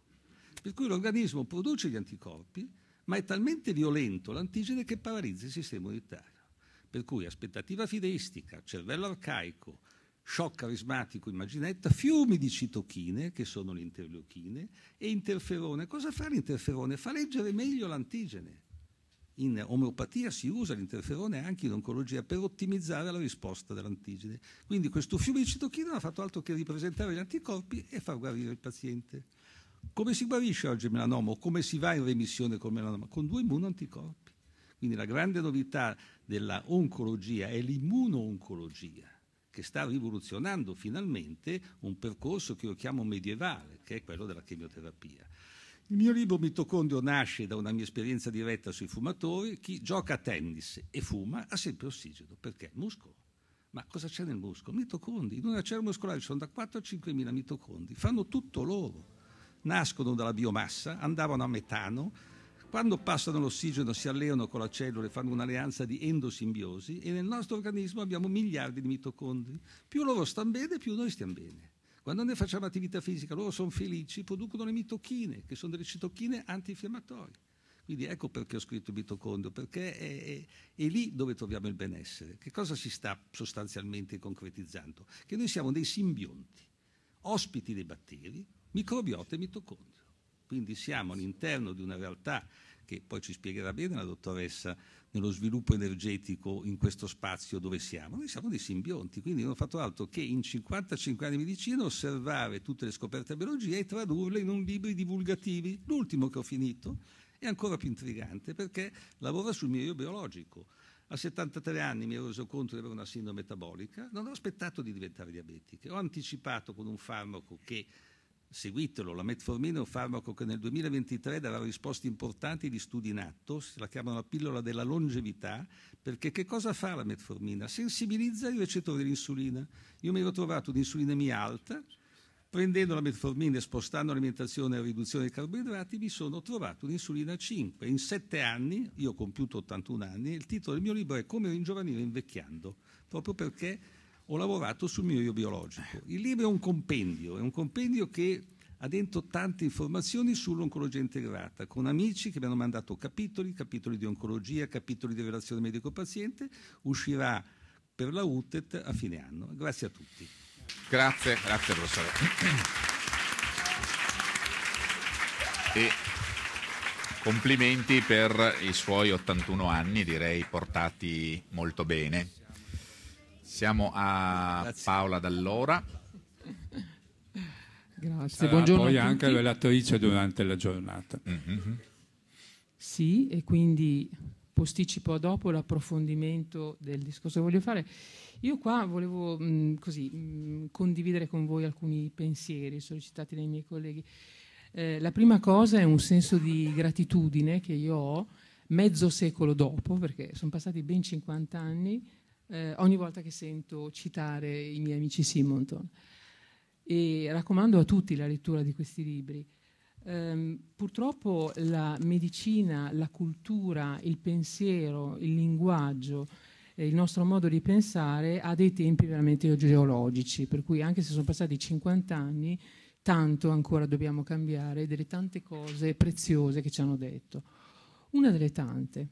Per cui l'organismo produce gli anticorpi, ma è talmente violento l'antigene che paralizza il sistema immunitario. Per cui aspettativa fideistica, cervello arcaico, shock carismatico immaginetta, fiumi di citochine, che sono le interleuchine, e interferone. Cosa fa l'interferone? Fa leggere meglio l'antigene. In omeopatia si usa l'interferone anche in oncologia per ottimizzare la risposta dell'antigene. Quindi questo fiume di citochine non ha fatto altro che ripresentare gli anticorpi e far guarire il paziente. Come si guarisce oggi il melanoma? O come si va in remissione col melanoma? Con due immunoanticorpi. Quindi la grande novità della oncologia è l'immuno-oncologia che sta rivoluzionando finalmente un percorso che io chiamo medievale, che è quello della chemioterapia. Il mio libro Mitocondrio nasce da una mia esperienza diretta sui fumatori. Chi gioca a tennis e fuma ha sempre ossigeno, perché muscolo. Ma cosa c'è nel muscolo? Mitocondri. In una cellula muscolare ci sono da 4 a 5 mila mitocondri. Fanno tutto loro nascono dalla biomassa, andavano a metano, quando passano l'ossigeno si alleano con la cellula e fanno un'alleanza di endosimbiosi e nel nostro organismo abbiamo miliardi di mitocondri. Più loro stanno bene, più noi stiamo bene. Quando noi facciamo attività fisica, loro sono felici, producono le mitochine, che sono delle citochine antinfiammatorie. Quindi ecco perché ho scritto mitocondrio, perché è, è, è, lì dove troviamo il benessere. Che cosa si sta sostanzialmente concretizzando? Che noi siamo dei simbionti, ospiti dei batteri, microbiota e mitocondrio. Quindi siamo all'interno di una realtà che poi ci spiegherà bene la dottoressa nello sviluppo energetico in questo spazio dove siamo. Noi siamo dei simbionti, quindi non ho fatto altro che in 55 anni di medicina osservare tutte le scoperte di biologia e tradurle in un libro divulgativi. L'ultimo che ho finito è ancora più intrigante perché lavora sul mio io biologico. A 73 anni mi ero reso conto di avere una sindrome metabolica, non ho aspettato di diventare diabetica, ho anticipato con un farmaco che seguitelo, la metformina è un farmaco che nel 2023 darà risposte importanti di studi in atto, si la chiamano la pillola della longevità, perché che cosa fa la metformina? Sensibilizza i recettori dell'insulina. Io mi ero trovato un'insulina un'insulinemia alta, prendendo la metformina e spostando l'alimentazione a riduzione dei carboidrati mi sono trovato un'insulina 5. In sette anni, io ho compiuto 81 anni, il titolo del mio libro è Come ringiovanire invecchiando, proprio perché ho lavorato sul mio io biologico. Il libro è un compendio, è un compendio che ha dentro tante informazioni sull'oncologia integrata, con amici che mi hanno mandato capitoli, capitoli di oncologia, capitoli di relazione medico-paziente, uscirà per la UTET a fine anno. Grazie a tutti. Grazie, grazie professore. E complimenti per i suoi 81 anni, direi portati molto bene. Siamo a Grazie. Paola Dall'Ora. Grazie, Sarà buongiorno. Poi anche relatrice durante la giornata. Mm-hmm. Sì, e quindi posticipo dopo l'approfondimento del discorso che voglio fare. Io qua volevo mh, mm, così, mh, mm, condividere con voi alcuni pensieri sollecitati dai miei colleghi. Eh, la prima cosa è un senso di gratitudine che io ho mezzo secolo dopo, perché sono passati ben 50 anni, eh, ogni volta che sento citare i miei amici Simonton. E raccomando a tutti la lettura di questi libri. Um, purtroppo la medicina, la cultura, il pensiero, il linguaggio, eh, il nostro modo di pensare ha dei tempi veramente geologici, per cui anche se sono passati 50 anni, tanto ancora dobbiamo cambiare delle tante cose preziose che ci hanno detto. Una delle tante,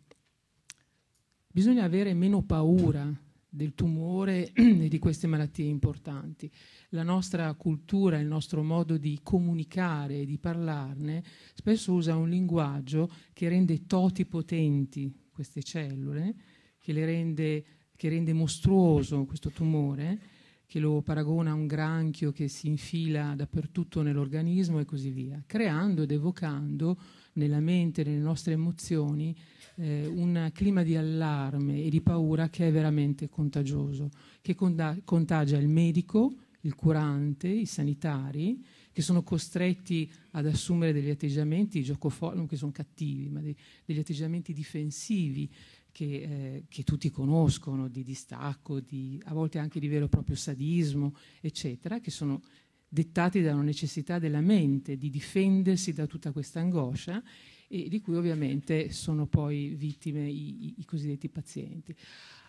bisogna avere meno paura del tumore e di queste malattie importanti. La nostra cultura, il nostro modo di comunicare e di parlarne spesso usa un linguaggio che rende totipotenti queste cellule, che, rende, che rende mostruoso questo tumore, che lo paragona a un granchio che si infila dappertutto nell'organismo e così via, creando ed evocando nella mente, nelle nostre emozioni, eh, un clima di allarme e di paura che è veramente contagioso, che contagia il medico, il curante, i sanitari, che sono costretti ad assumere degli atteggiamenti, non che sono cattivi, ma dei, degli atteggiamenti difensivi che, eh, che, tutti conoscono, di distacco, di, a volte anche di vero e proprio sadismo, eccetera, che sono dettati dalla necessità della mente di difendersi da tutta questa angoscia e di cui ovviamente sono poi vittime i, i, cosiddetti pazienti.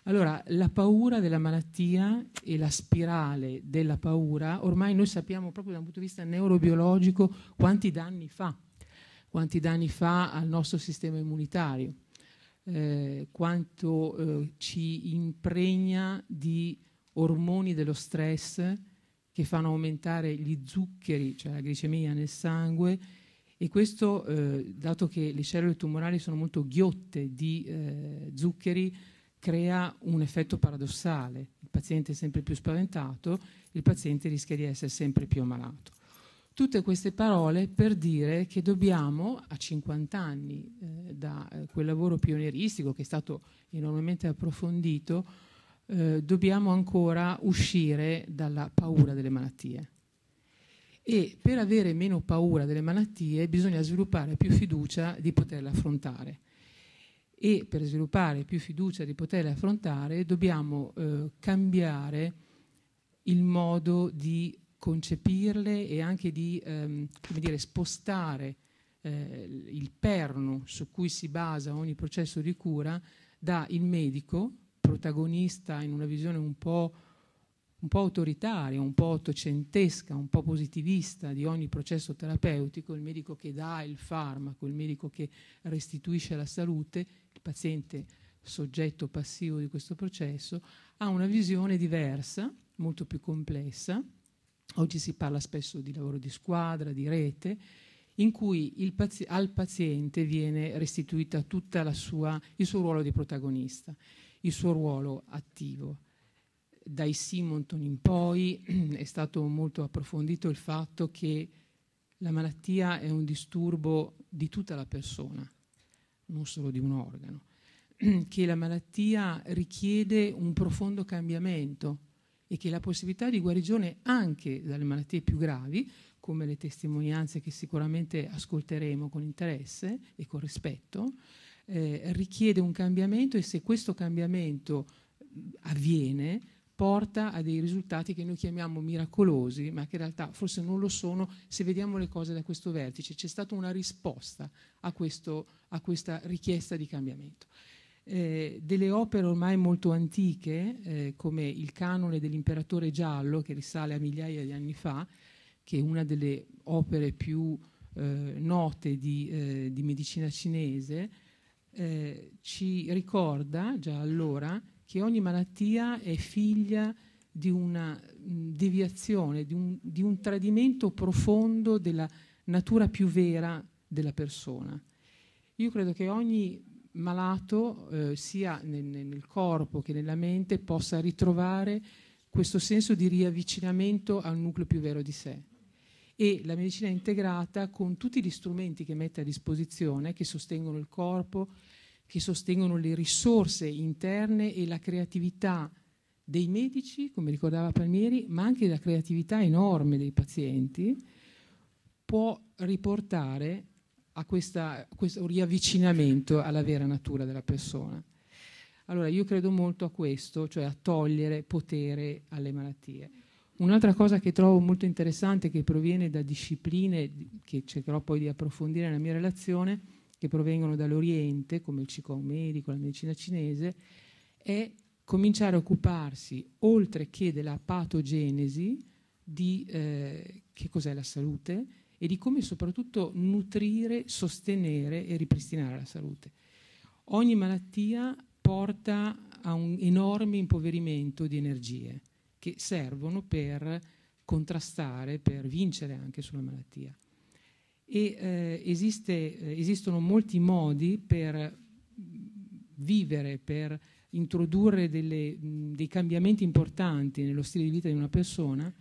Allora, la paura della malattia e la spirale della paura, ormai noi sappiamo proprio da un punto di vista neurobiologico quanti danni fa, quanti danni fa al nostro sistema immunitario, eh, quanto eh, ci impregna di ormoni dello stress che fanno aumentare gli zuccheri, cioè la glicemia nel sangue, e questo, eh, dato che le cellule tumorali sono molto ghiotte di eh, zuccheri, crea un effetto paradossale. Il paziente è sempre più spaventato, il paziente rischia di essere sempre più ammalato. Tutte queste parole per dire che dobbiamo, a 50 anni eh, da eh, quel lavoro pionieristico che è stato enormemente approfondito, eh, dobbiamo ancora uscire dalla paura delle malattie. E per avere meno paura delle malattie bisogna sviluppare più fiducia di poterle affrontare. E per sviluppare più fiducia di poterle affrontare dobbiamo eh, cambiare il modo di concepirle e anche di ehm, dire, spostare eh, il perno su cui si basa ogni processo di cura dal medico protagonista in una visione un po', un po', autoritaria, un po' ottocentesca, un po' positivista di ogni processo terapeutico, il medico che dà il farmaco, il medico che restituisce la salute, il paziente soggetto passivo di questo processo, ha una visione diversa, molto più complessa. Oggi si parla spesso di lavoro di squadra, di rete, in cui pazi- al paziente viene restituita tutto il suo ruolo di protagonista il suo ruolo attivo. Dai Simonton in poi è stato molto approfondito il fatto che la malattia è un disturbo di tutta la persona, non solo di un organo, che la malattia richiede un profondo cambiamento e che la possibilità di guarigione anche dalle malattie più gravi, come le testimonianze che sicuramente ascolteremo con interesse e con rispetto, eh, richiede un cambiamento e se questo cambiamento avviene porta a dei risultati che noi chiamiamo miracolosi, ma che in realtà forse non lo sono se vediamo le cose da questo vertice. C'è stata una risposta a, questo, a questa richiesta di cambiamento. Eh, delle opere ormai molto antiche, eh, come il canone dell'imperatore giallo, che risale a migliaia di anni fa, che è una delle opere più eh, note di, eh, di medicina cinese, eh, ci ricorda già allora che ogni malattia è figlia di una mh, mm, deviazione, di un, di un tradimento profondo della natura più vera della persona. Io credo che ogni malato, eh, sia nel, nel, corpo che nella mente, possa ritrovare questo senso di riavvicinamento al nucleo più vero di sé e la medicina integrata con tutti gli strumenti che mette a disposizione, che sostengono il corpo, che sostengono le risorse interne e la creatività dei medici, come ricordava Palmieri, ma anche la creatività enorme dei pazienti, può riportare a, questa, a questo riavvicinamento alla vera natura della persona. Allora io credo molto a questo, cioè a togliere potere alle malattie. Un'altra cosa che trovo molto interessante, che proviene da discipline che cercherò poi di approfondire nella mia relazione, che provengono dall'Oriente, come il medico, la medicina cinese, è cominciare a occuparsi, oltre che della patogenesi, di eh, che cos'è la salute e di come soprattutto nutrire, sostenere e ripristinare la salute. Ogni malattia porta a un enorme impoverimento di energie che servono per contrastare, per vincere anche sulla malattia. E, eh, esiste, eh, esistono molti modi per mm, vivere, per introdurre delle, mh, mm, dei cambiamenti importanti nello stile di vita di una persona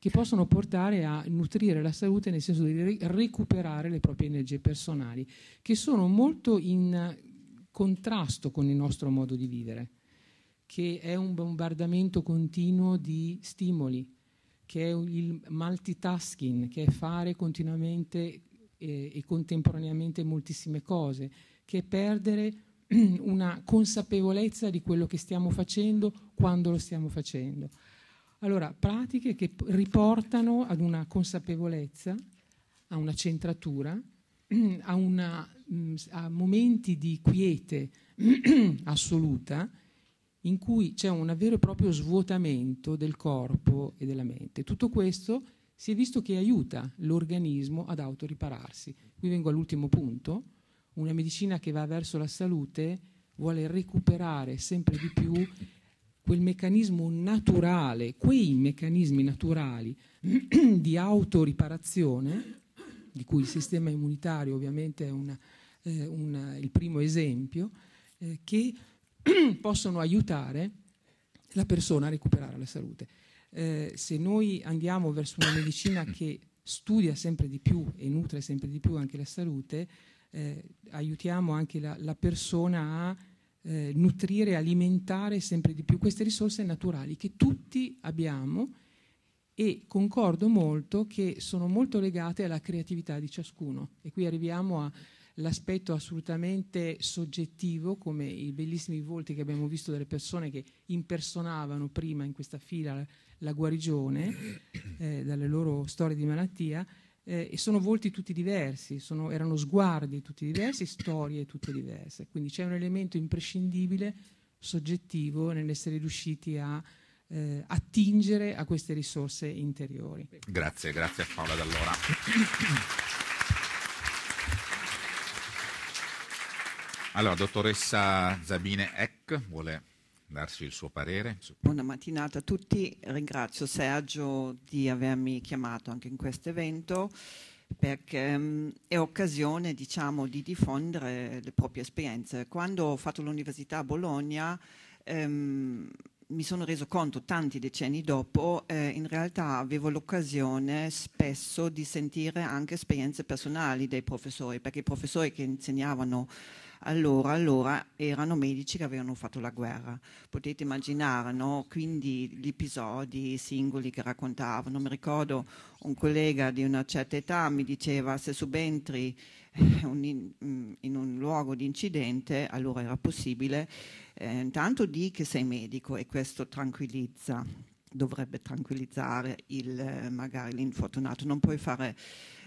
che possono portare a nutrire la salute nel senso di re recuperare le proprie energie personali, che sono molto in contrasto con il nostro modo di vivere che è un bombardamento continuo di stimoli, che è il multitasking, che è fare continuamente eh, e contemporaneamente moltissime cose, che è perdere una consapevolezza di quello che stiamo facendo quando lo stiamo facendo. Allora, pratiche che riportano ad una consapevolezza, a una centratura, a, una, mm, a momenti di quiete assoluta in cui c'è un vero e proprio svuotamento del corpo e della mente. Tutto questo si è visto che aiuta l'organismo ad autoripararsi. Qui vengo all'ultimo punto, una medicina che va verso la salute vuole recuperare sempre di più quel meccanismo naturale, quei meccanismi naturali di autoriparazione, di cui il sistema immunitario ovviamente è una, eh, una, il primo esempio, eh, che possono aiutare la persona a recuperare la salute. Eh, se noi andiamo verso una medicina che studia sempre di più e nutre sempre di più anche la salute, eh, aiutiamo anche la, la persona a eh, nutrire, alimentare sempre di più queste risorse naturali che tutti abbiamo e concordo molto che sono molto legate alla creatività di ciascuno. E qui arriviamo a, l'aspetto assolutamente soggettivo, come i bellissimi volti che abbiamo visto delle persone che impersonavano prima in questa fila la, la guarigione eh, dalle loro storie di malattia, eh, e sono volti tutti diversi, sono, erano sguardi tutti diversi, storie tutte diverse. Quindi c'è un elemento imprescindibile, soggettivo, nell'essere riusciti a eh, attingere a queste risorse interiori. Grazie, grazie a Paola Dall'Ora. Allora, dottoressa Zabine Eck vuole darci il suo parere. Buona mattinata a tutti, ringrazio Sergio di avermi chiamato anche in questo evento perché um, è occasione diciamo, di diffondere le proprie esperienze. Quando ho fatto l'università a Bologna um, mi sono reso conto tanti decenni dopo, eh, in realtà avevo l'occasione spesso di sentire anche esperienze personali dei professori, perché i professori che insegnavano allora, allora erano medici che avevano fatto la guerra. Potete immaginare, no? Quindi gli episodi singoli che raccontavano. Mi ricordo un collega di una certa età mi diceva se subentri eh, in, mm, in un luogo di incidente, allora era possibile, eh, intanto di che sei medico e questo tranquillizza dovrebbe tranquillizzare il, magari l'infortunato, non puoi fare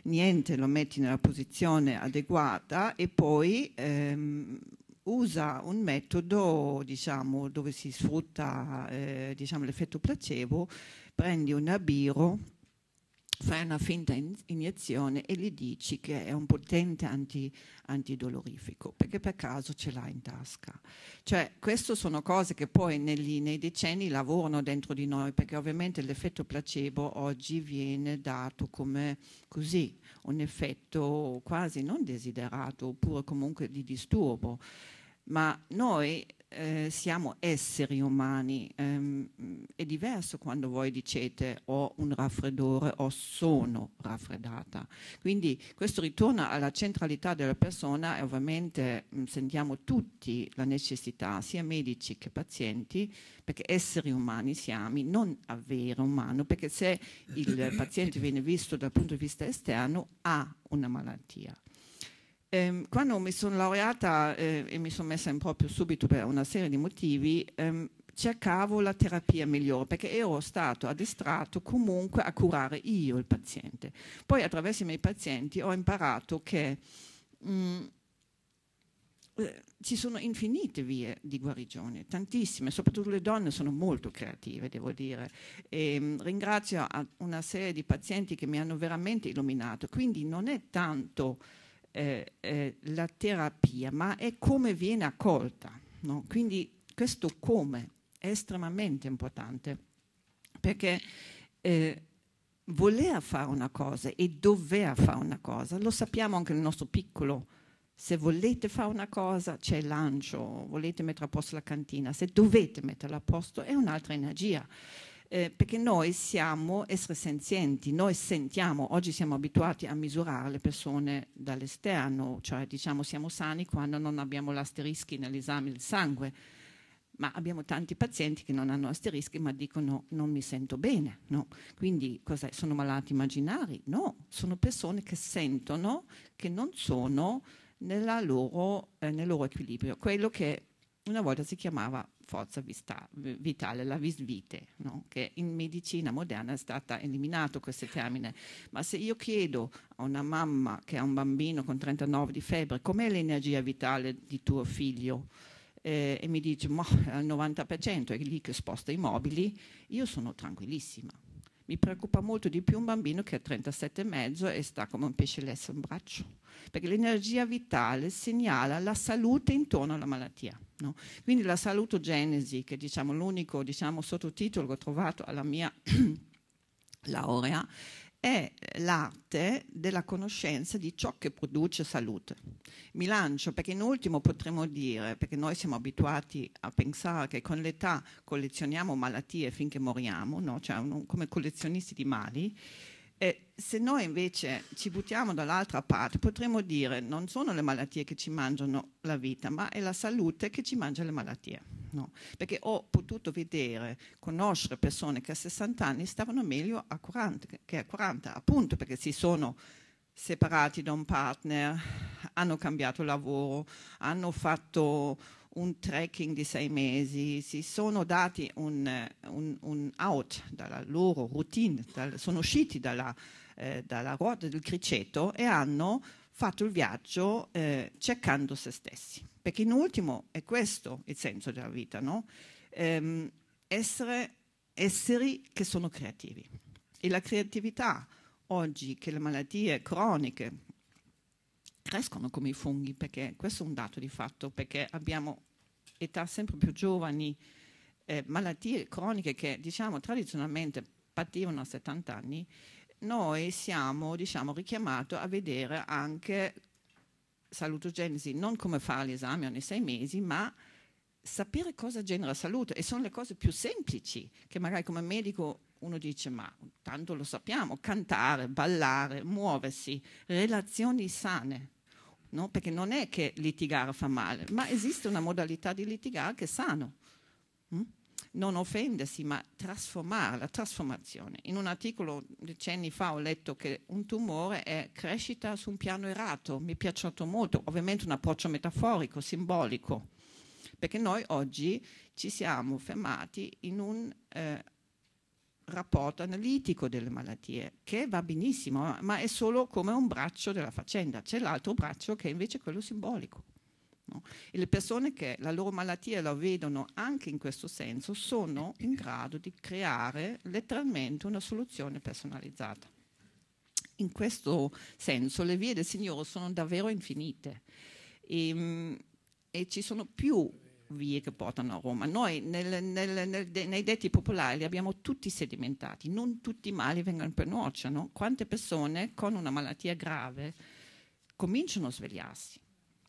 niente, lo metti nella posizione adeguata e poi ehm, usa un metodo diciamo, dove si sfrutta eh, diciamo, l'effetto placebo, prendi un abiro fai una finta in iniezione e gli dici che è un potente anti, antidolorifico, perché per caso ce l'ha in tasca. Cioè, queste sono cose che poi negli, nei decenni lavorano dentro di noi, perché ovviamente l'effetto placebo oggi viene dato come così, un effetto quasi non desiderato, oppure comunque di disturbo ma noi eh, siamo esseri umani, ehm, è diverso quando voi dicete ho un raffreddore o sono raffreddata. Quindi questo ritorna alla centralità della persona e ovviamente mh, mm, sentiamo tutti la necessità, sia medici che pazienti, perché esseri umani siamo, non avere umano, perché se il paziente viene visto dal punto di vista esterno ha una malattia. Eh, quando mi sono laureata eh, e mi sono messa in proprio subito per una serie di motivi, ehm, cercavo la terapia migliore perché ero stato addestrato comunque a curare io il paziente. Poi attraverso i miei pazienti ho imparato che mh, mm, eh, ci sono infinite vie di guarigione, tantissime, soprattutto le donne sono molto creative, devo dire. E ehm, ringrazio una serie di pazienti che mi hanno veramente illuminato, quindi non è tanto eh, eh, la terapia, ma è come viene accolta. No? Quindi questo come è estremamente importante, perché eh, voler fare una cosa e dover fare una cosa, lo sappiamo anche nel nostro piccolo, se volete fare una cosa c'è il lancio, volete mettere a posto la cantina, se dovete metterla a posto è un'altra energia eh, perché noi siamo esseri senzienti, noi sentiamo, oggi siamo abituati a misurare le persone dall'esterno, cioè diciamo siamo sani quando non abbiamo l'asterischi nell'esame del sangue, ma abbiamo tanti pazienti che non hanno asterischi ma dicono non mi sento bene, no? quindi sono malati immaginari? No, sono persone che sentono che non sono loro, eh, nel loro equilibrio, quello che una volta si chiamava forza vitale, la vis vitae, no? che in medicina moderna è stato eliminato questo termine. Ma se io chiedo a una mamma che ha un bambino con 39 di febbre com'è l'energia vitale di tuo figlio, eh, e mi dice ma al 90% è lì che sposta i mobili, io sono tranquillissima. Mi preoccupa molto di più un bambino che ha 37,5 e sta come un pesce lesso in braccio, perché l'energia vitale segnala la salute intorno alla malattia. No? Quindi la salutogenesi, che è diciamo, l'unico diciamo, sottotitolo che ho trovato alla mia laurea, è l'arte della conoscenza di ciò che produce salute. Mi lancio perché in ultimo potremmo dire, perché noi siamo abituati a pensare che con l'età collezioniamo malattie finché moriamo, no? cioè come collezionisti di mali, eh, se noi invece ci buttiamo dall'altra parte, potremmo dire non sono le malattie che ci mangiano la vita, ma è la salute che ci mangia le malattie. No? Perché ho potuto vedere, conoscere persone che a 60 anni stavano meglio a 40, che a 40, appunto perché si sono separati da un partner, hanno cambiato lavoro, hanno fatto un trekking di sei mesi, si sono dati un, un, un out dalla loro routine, dal, sono usciti dalla, eh, dalla, ruota del criceto e hanno fatto il viaggio eh, cercando se stessi. Perché in ultimo è questo il senso della vita, no? Ehm, essere esseri che sono creativi. E la creatività oggi che le malattie croniche crescono come i funghi, perché questo è un dato di fatto, perché abbiamo età sempre più giovani eh, malattie croniche che diciamo tradizionalmente pativano a 70 anni, noi siamo diciamo, richiamati a vedere anche salutogenesi non come fare l'esame ogni sei mesi, ma sapere cosa genera salute e sono le cose più semplici che magari come medico uno dice ma tanto lo sappiamo, cantare, ballare, muoversi, relazioni sane no? perché non è che litigare fa male, ma esiste una modalità di litigare che è sano. Mm? Non offendersi, ma trasformare, la trasformazione. In un articolo decenni fa ho letto che un tumore è crescita su un piano errato. mi è piaciuto molto, ovviamente un approccio metaforico, simbolico, perché noi oggi ci siamo fermati in un... Eh, rapporto analitico delle malattie, che va benissimo, ma è solo come un braccio della faccenda, c'è l'altro braccio che è invece quello simbolico. No? E le persone che la loro malattia la vedono anche in questo senso sono in grado di creare letteralmente una soluzione personalizzata. In questo senso le vie del Signore sono davvero infinite e, ehm, e ci sono più vie che portano a Roma. Noi nel, nel, nel, nei detti popolari li abbiamo tutti sedimentati, non tutti i mali vengono per noce, no? Quante persone con una malattia grave cominciano a svegliarsi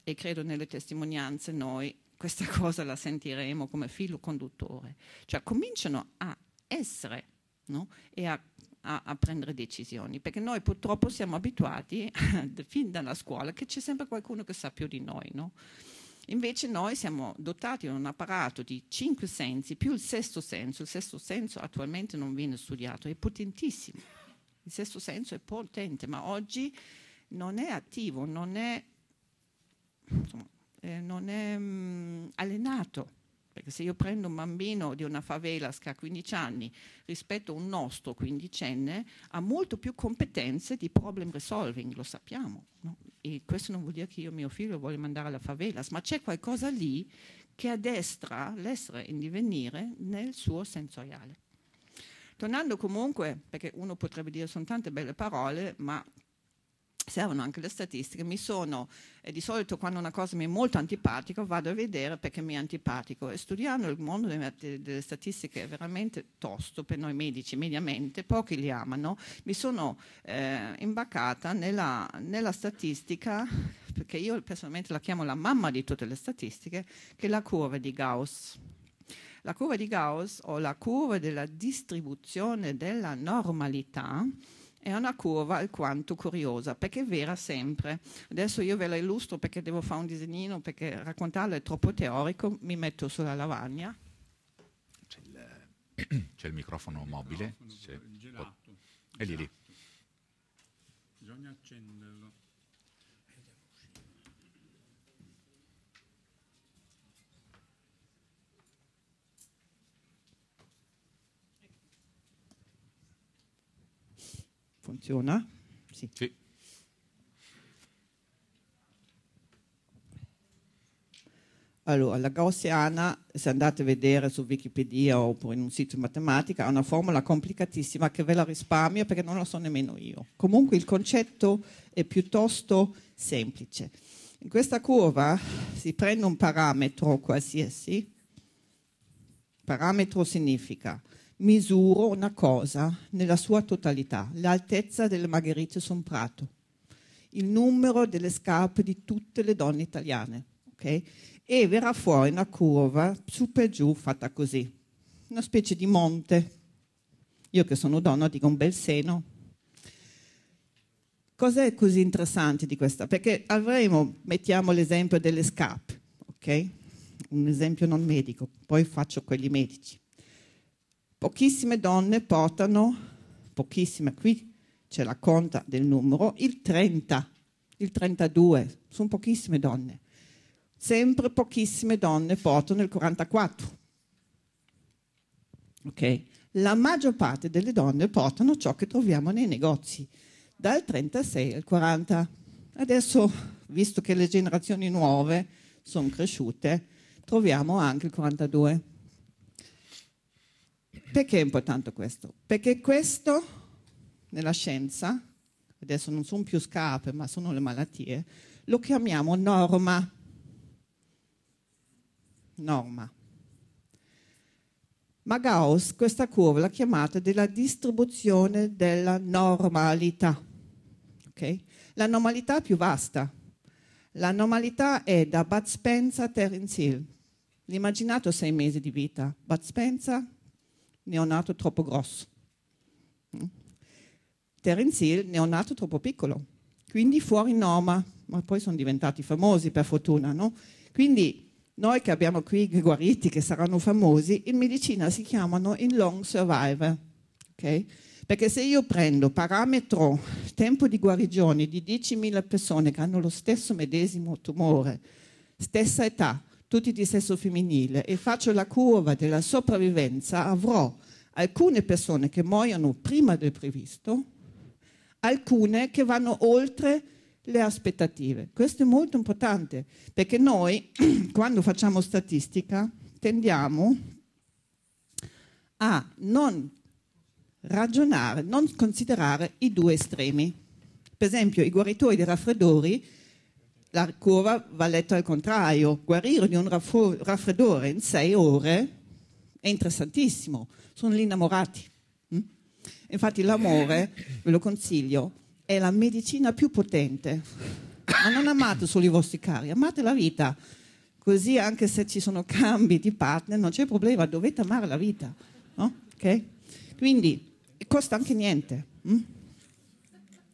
e credo nelle testimonianze noi questa cosa la sentiremo come filo conduttore, cioè cominciano a essere no? e a a, a, prendere decisioni, perché noi purtroppo siamo abituati, fin dalla scuola, che c'è sempre qualcuno che sa più di noi, no? Invece noi siamo dotati di un apparato di cinque sensi più il sesto senso, il sesto senso attualmente non viene studiato, è potentissimo, il sesto senso è potente, ma oggi non è attivo, non è, insomma, eh, non è mh, mm, allenato. Perché se io prendo un bambino di una favela che ha 15 anni rispetto a un nostro quindicenne, ha molto più competenze di problem resolving, lo sappiamo. No? e questo non vuol dire che io mio figlio voglio mandare alla favelas, ma c'è qualcosa lì che addestra l'essere in divenire nel suo sensoriale. Tornando comunque, perché uno potrebbe dire sono tante belle parole, ma servono anche le statistiche, mi sono, eh, di solito quando una cosa mi è molto antipatica vado a vedere perché mi è antipatico e studiando il mondo delle, delle statistiche è veramente tosto per noi medici, mediamente, pochi li amano, mi sono eh, imbarcata nella, nella statistica, perché io personalmente la chiamo la mamma di tutte le statistiche, che è la curva di Gauss. La curva di Gauss o la curva della distribuzione della normalità è una curva alquanto curiosa, perché è vera sempre. Adesso io ve la illustro perché devo fare un disegnino, perché raccontarla è troppo teorico, mi metto sulla lavagna. C'è il, il, microfono mobile. Il microfono, il gelato, e lì lì. Esatto. Bisogna accendere. Funziona? Sì. sì. Allora, la gaussiana, se andate a vedere su Wikipedia oppure in un sito di matematica, ha una formula complicatissima che ve la risparmio perché non la so nemmeno io. Comunque il concetto è piuttosto semplice. In questa curva si prende un parametro qualsiasi. Parametro significa misuro una cosa nella sua totalità, l'altezza delle margherite un prato, il numero delle scarpe di tutte le donne italiane, okay? E verrà fuori una curva su per giù fatta così, una specie di monte. Io che sono donna dico un bel seno. Cos'è così interessante di questa? Perché avremo, mettiamo l'esempio delle scarpe, ok? Un esempio non medico, poi faccio quelli medici. Pochissime donne portano, pochissime qui c'è la conta del numero, il 30, il 32, sono pochissime donne. Sempre pochissime donne portano il 44. Ok? La maggior parte delle donne portano ciò che troviamo nei negozi, dal 36 al 40. Adesso, visto che le generazioni nuove sono cresciute, troviamo anche il 42. Perché è importante questo? Perché questo, nella scienza, adesso non sono più scarpe, ma sono le malattie, lo chiamiamo norma. Norma. Ma Gauss questa curva l'ha chiamata della distribuzione della normalità. Okay? La normalità è più vasta. La normalità è da Bud Spencer a Terence Hill. L'immaginato sei mesi di vita. Bud Spencer neonato troppo grosso. Mm. Terence Hill, neonato troppo piccolo. Quindi fuori norma, ma poi sono diventati famosi per fortuna, no? Quindi noi che abbiamo qui guariti, che saranno famosi, in medicina si chiamano in long survivor, okay? Perché se io prendo parametro tempo di guarigione di 10.000 persone che hanno lo stesso medesimo tumore, stessa età, tutti di sesso femminile, e faccio la curva della sopravvivenza, avrò alcune persone che muoiono prima del previsto, alcune che vanno oltre le aspettative. Questo è molto importante perché noi quando facciamo statistica tendiamo a non ragionare, non considerare i due estremi. Per esempio i guaritori dei raffreddori la curva va letta al contrario. Guarire di un raffreddore in sei ore è interessantissimo. Sono gli innamorati. Mm? Infatti l'amore, ve lo consiglio, è la medicina più potente. Ma non amate solo i vostri cari, amate la vita. Così anche se ci sono cambi di partner non c'è problema, dovete amare la vita. No? Okay? Quindi costa anche niente. Hm?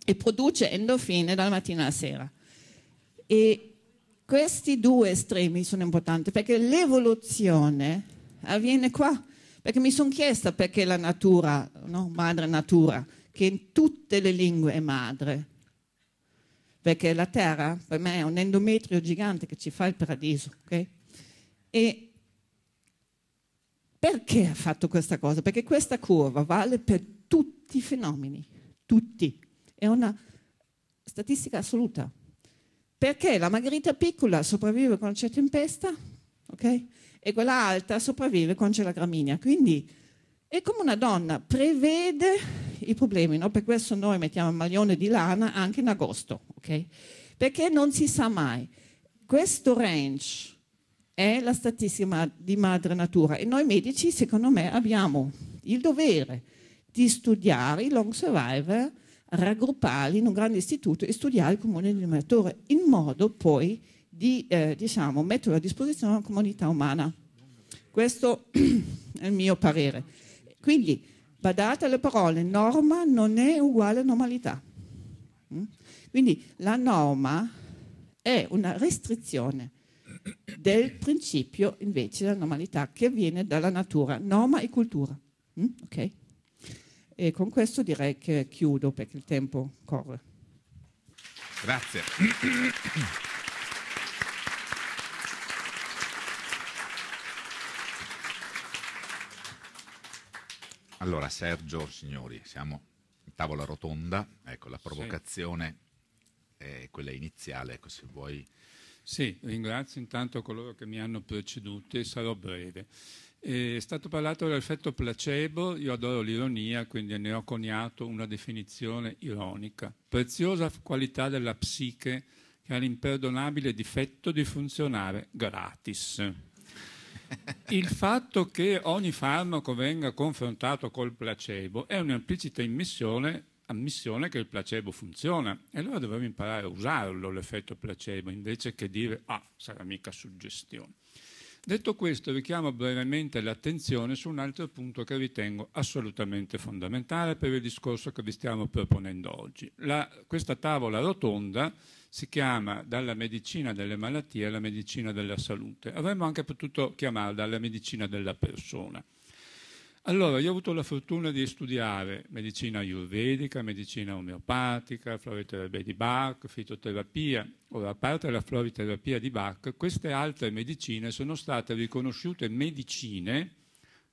E produce endorfine dalla mattina alla sera. E questi due estremi sono importanti perché l'evoluzione avviene qua. Perché mi sono chiesta perché la natura, no? madre natura, che in tutte le lingue è madre. Perché la terra per me è un endometrio gigante che ci fa il paradiso. Okay? E perché ha fatto questa cosa? Perché questa curva vale per tutti i fenomeni, tutti. È una statistica assoluta. Perché la margherita piccola sopravvive quando c'è tempesta, ok? E quella alta sopravvive quando c'è la gramigna. Quindi è come una donna, prevede i problemi, no? Per questo noi mettiamo un maglione di lana anche in agosto, ok? Perché non si sa mai. Questo range è la statistica di madre natura e noi medici, secondo me, abbiamo il dovere di studiare i long survivor raggrupparli in un grande istituto e studiare il comune denominatore, in modo poi di eh, diciamo, mettere a disposizione una comunità umana. Questo è il mio parere. Quindi, badate alle parole, norma non è uguale a normalità. Mm? Quindi la norma è una restrizione del principio invece della normalità che viene dalla natura, norma e cultura. Mm? Okay? E con questo direi che chiudo perché il tempo corre. Grazie. Allora Sergio, signori, siamo in tavola rotonda, ecco la provocazione sì. è quella iniziale, ecco se vuoi... Sì, ringrazio intanto coloro che mi hanno preceduto e sarò breve. È stato parlato dell'effetto placebo, io adoro l'ironia, quindi ne ho coniato una definizione ironica. Preziosa qualità della psiche che ha l'imperdonabile difetto di funzionare gratis. Il fatto che ogni farmaco venga confrontato col placebo è un'implicita immissione ammissione che il placebo funziona e allora dovremmo imparare a usarlo l'effetto placebo invece che dire ah sarà mica suggestione. Detto questo, vi chiamo brevemente l'attenzione su un altro punto che ritengo assolutamente fondamentale per il discorso che vi stiamo proponendo oggi. La, questa tavola rotonda si chiama dalla medicina delle malattie alla medicina della salute. Avremmo anche potuto chiamarla la medicina della persona. Allora, io ho avuto la fortuna di studiare medicina ayurvedica, medicina omeopatica, floriterapia di Bach, fitoterapia. Ora, a parte la floriterapia di Bach, queste altre medicine sono state riconosciute medicine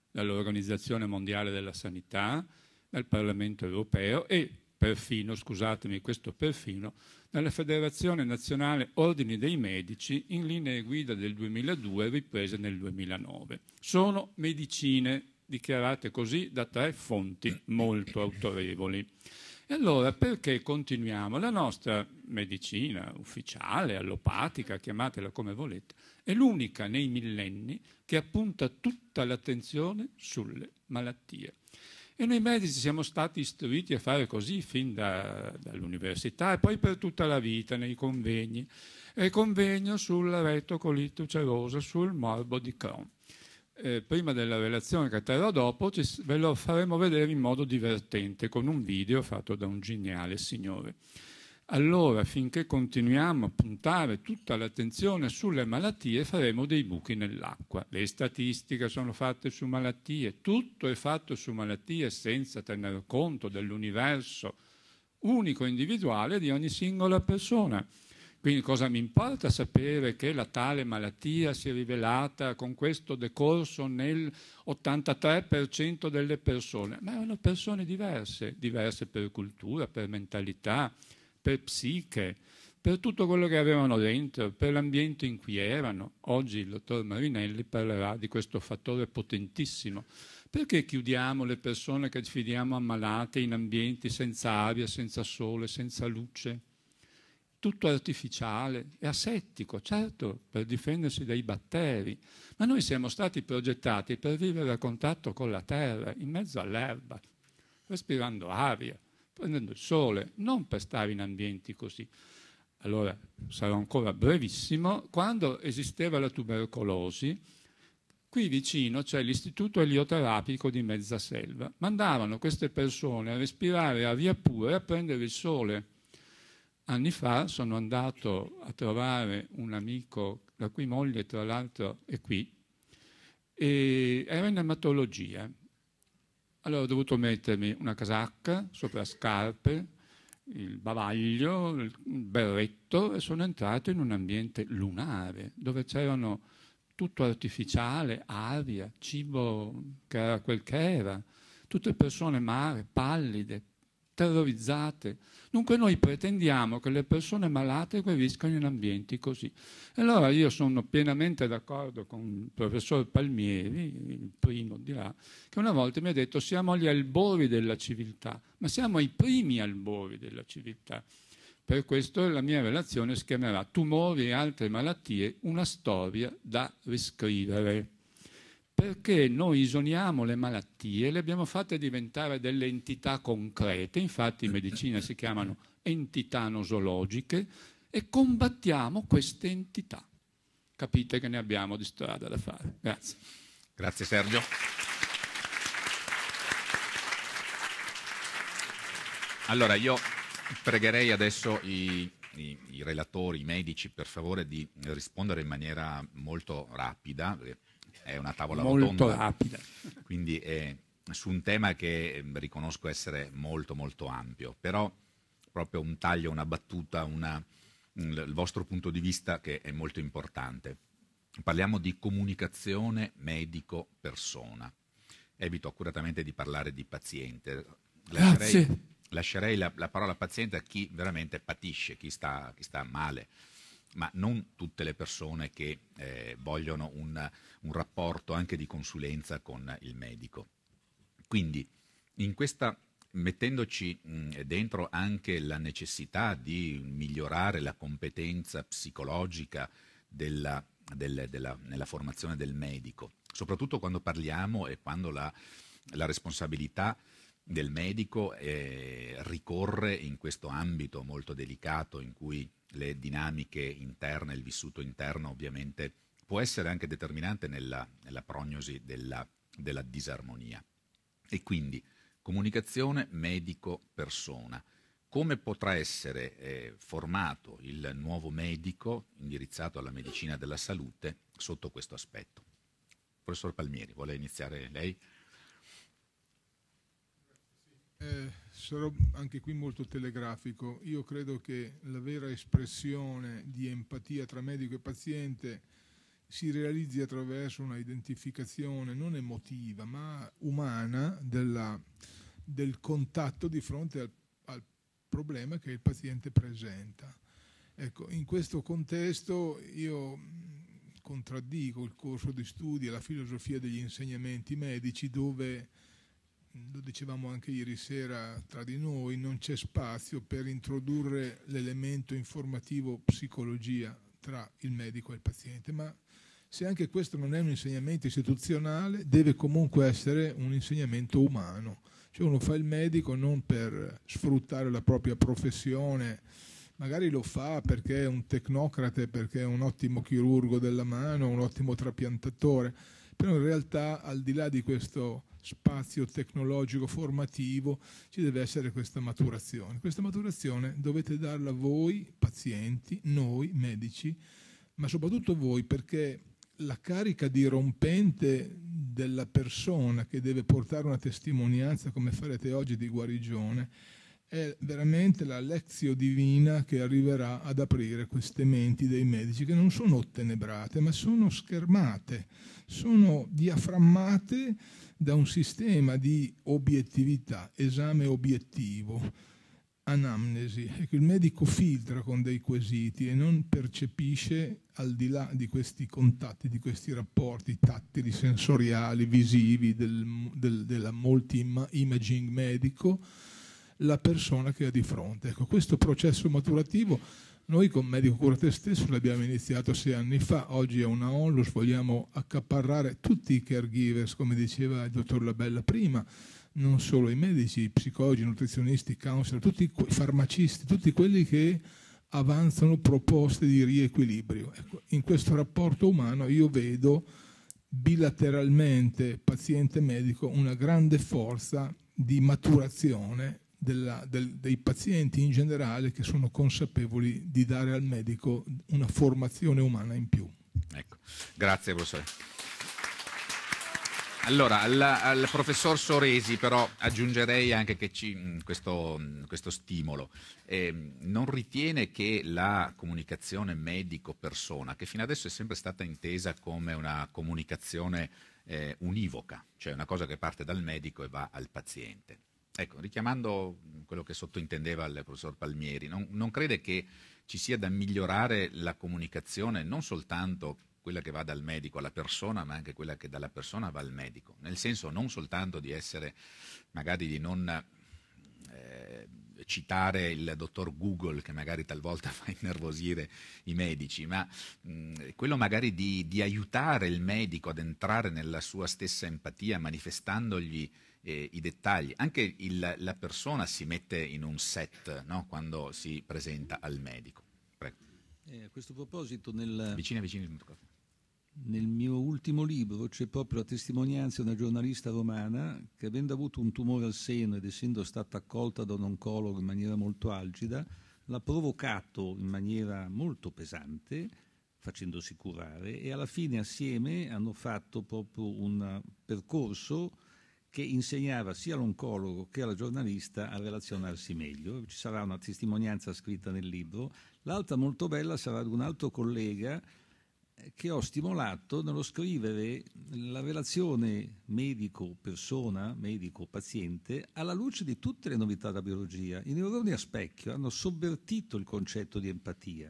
dall'Organizzazione Mondiale della Sanità, dal Parlamento Europeo e perfino, scusatemi questo perfino, dalla Federazione Nazionale Ordini dei Medici in linea guida del 2002 riprese nel 2009. Sono medicine dichiarate così da tre fonti molto autorevoli. E allora perché continuiamo? La nostra medicina ufficiale, allopatica, chiamatela come volete, è l'unica nei millenni che appunta tutta l'attenzione sulle malattie. E noi medici siamo stati istruiti a fare così fin da, dall'università e poi per tutta la vita nei convegni. E convegno sulla retocolite ulcerosa, sul morbo di Crohn eh, prima della relazione che terrò dopo, ci, ve lo faremo vedere in modo divertente con un video fatto da un geniale signore. Allora, finché continuiamo a puntare tutta l'attenzione sulle malattie, faremo dei buchi nell'acqua. Le statistiche sono fatte su malattie, tutto è fatto su malattie senza tener conto dell'universo unico individuale di ogni singola persona. Quindi cosa mi importa sapere che la tale malattia si è rivelata con questo decorso nel 83% delle persone? Ma erano persone diverse, diverse per cultura, per mentalità, per psiche, per tutto quello che avevano dentro, per l'ambiente in cui erano. Oggi il dottor Marinelli parlerà di questo fattore potentissimo. Perché chiudiamo le persone che ci fidiamo ammalate in ambienti senza aria, senza sole, senza luce? tutto artificiale, e asettico, certo, per difendersi dai batteri, ma noi siamo stati progettati per vivere a contatto con la terra, in mezzo all'erba, respirando aria, prendendo il sole, non per stare in ambienti così. Allora, sarò ancora brevissimo, quando esisteva la tubercolosi, qui vicino c'è l'istituto elioterapico di Mezzaselva, mandavano queste persone a respirare aria pura e a prendere il sole Anni fa sono andato a trovare un amico, la cui moglie tra l'altro è qui, e era in ematologia. Allora ho dovuto mettermi una casacca sopra scarpe, il bavaglio, il berretto e sono entrato in un ambiente lunare dove c'erano tutto artificiale, aria, cibo che era quel che era, tutte persone mare, pallide, terrorizzate Dunque noi pretendiamo che le persone malate guariscano in ambienti così. E Allora io sono pienamente d'accordo con il professor Palmieri, il primo di là, che una volta mi ha detto siamo agli albori della civiltà, ma siamo ai primi albori della civiltà. Per questo la mia relazione si chiamerà Tumori e altre malattie, una storia da riscrivere perché noi isoniamo le malattie, le abbiamo fatte diventare delle entità concrete, infatti in medicina si chiamano entità nosologiche, e combattiamo queste entità. Capite che ne abbiamo di strada da fare. Grazie. Grazie Sergio. Allora io pregherei adesso i, i, i relatori, i medici, per favore di rispondere in maniera molto rapida, eh, è una tavola molto rotonda. rapida. Quindi è su un tema che ehm, riconosco essere molto molto ampio, però proprio un taglio, una battuta, una, il vostro punto di vista che è molto importante. Parliamo di comunicazione medico-persona. Evito accuratamente di parlare di paziente. Lascerei, lascerei la, la, parola paziente a chi veramente patisce, chi sta, chi sta male ma non tutte le persone che eh, vogliono un, un, rapporto anche di consulenza con il medico. Quindi in questa mettendoci mh, dentro anche la necessità di migliorare la competenza psicologica della, del, della, nella formazione del medico, soprattutto quando parliamo e quando la, la responsabilità del medico eh, ricorre in questo ambito molto delicato in cui le dinamiche interne, il vissuto interno ovviamente può essere anche determinante nella, nella prognosi della, della disarmonia. E quindi comunicazione medico-persona. Come potrà essere eh, formato il nuovo medico indirizzato alla medicina della salute sotto questo aspetto? Professor Palmieri, vuole iniziare lei? eh, sarò anche qui molto telegrafico. Io credo che la vera espressione di empatia tra medico e paziente si realizzi attraverso una identificazione non emotiva ma umana della, del contatto di fronte al, al problema che il paziente presenta. Ecco, in questo contesto io contraddico il corso di studi e la filosofia degli insegnamenti medici dove lo dicevamo anche ieri sera tra di noi, non c'è spazio per introdurre l'elemento informativo psicologia tra il medico e il paziente, ma se anche questo non è un insegnamento istituzionale, deve comunque essere un insegnamento umano. Cioè uno fa il medico non per sfruttare la propria professione, magari lo fa perché è un tecnocrate, perché è un ottimo chirurgo della mano, un ottimo trapiantatore, però in realtà al di là di questo spazio tecnologico formativo, ci deve essere questa maturazione. Questa maturazione dovete darla voi, pazienti, noi, medici, ma soprattutto voi, perché la carica dirompente della persona che deve portare una testimonianza, come farete oggi, di guarigione, è veramente la lezio divina che arriverà ad aprire queste menti dei medici, che non sono ottenebrate, ma sono schermate, sono diaframmate da un sistema di obiettività, esame obiettivo, anamnesi, e che il medico filtra con dei quesiti e non percepisce al di là di questi contatti, di questi rapporti tattili, sensoriali, visivi, del, del, della multi-imaging medico, la persona che ha di fronte. Ecco, questo processo maturativo noi con Medico Cura Te stesso l'abbiamo iniziato sei anni fa, oggi è una onlus, vogliamo accaparrare tutti i caregivers, come diceva il dottor Labella prima, non solo i medici, i psicologi, i nutrizionisti, i counselor, tutti i farmacisti, tutti quelli che avanzano proposte di riequilibrio. Ecco, in questo rapporto umano io vedo bilateralmente paziente-medico una grande forza di maturazione della, del, dei pazienti in generale che sono consapevoli di dare al medico una formazione umana in più. Ecco. Grazie professore. Allora, al, al, professor Soresi però aggiungerei anche ci, mm, questo, mm, questo, stimolo. Eh, non ritiene che la comunicazione medico-persona, che fino adesso è sempre stata intesa come una comunicazione eh, univoca, cioè una cosa che parte dal medico e va al paziente, Ecco, richiamando quello che sottointendeva il professor Palmieri, non, non, crede che ci sia da migliorare la comunicazione non soltanto quella che va dal medico alla persona, ma anche quella che dalla persona va al medico, nel senso non soltanto di essere, magari di non eh, citare il dottor Google che magari talvolta fa innervosire i medici, ma mh, quello magari di, di aiutare il medico ad entrare nella sua stessa empatia manifestandogli eh, i dettagli. Anche il, la persona si mette in un set no? quando si presenta al medico. Eh, a questo proposito, nel, vicina, vicina, nel mio ultimo libro c'è proprio la testimonianza di una giornalista romana che, avendo avuto un tumore al seno ed essendo stata accolta da un oncologo in maniera molto algida, l'ha provocato in maniera molto pesante facendosi curare e alla fine assieme hanno fatto proprio un percorso che insegnava sia all'oncologo che alla giornalista a relazionarsi meglio. Ci sarà una testimonianza scritta nel libro. L'altra molto bella sarà di un altro collega eh, che ho stimolato nello scrivere la relazione medico-persona, medico-paziente, alla luce di tutte le novità della biologia. I neuroni a specchio hanno sovvertito il concetto di empatia.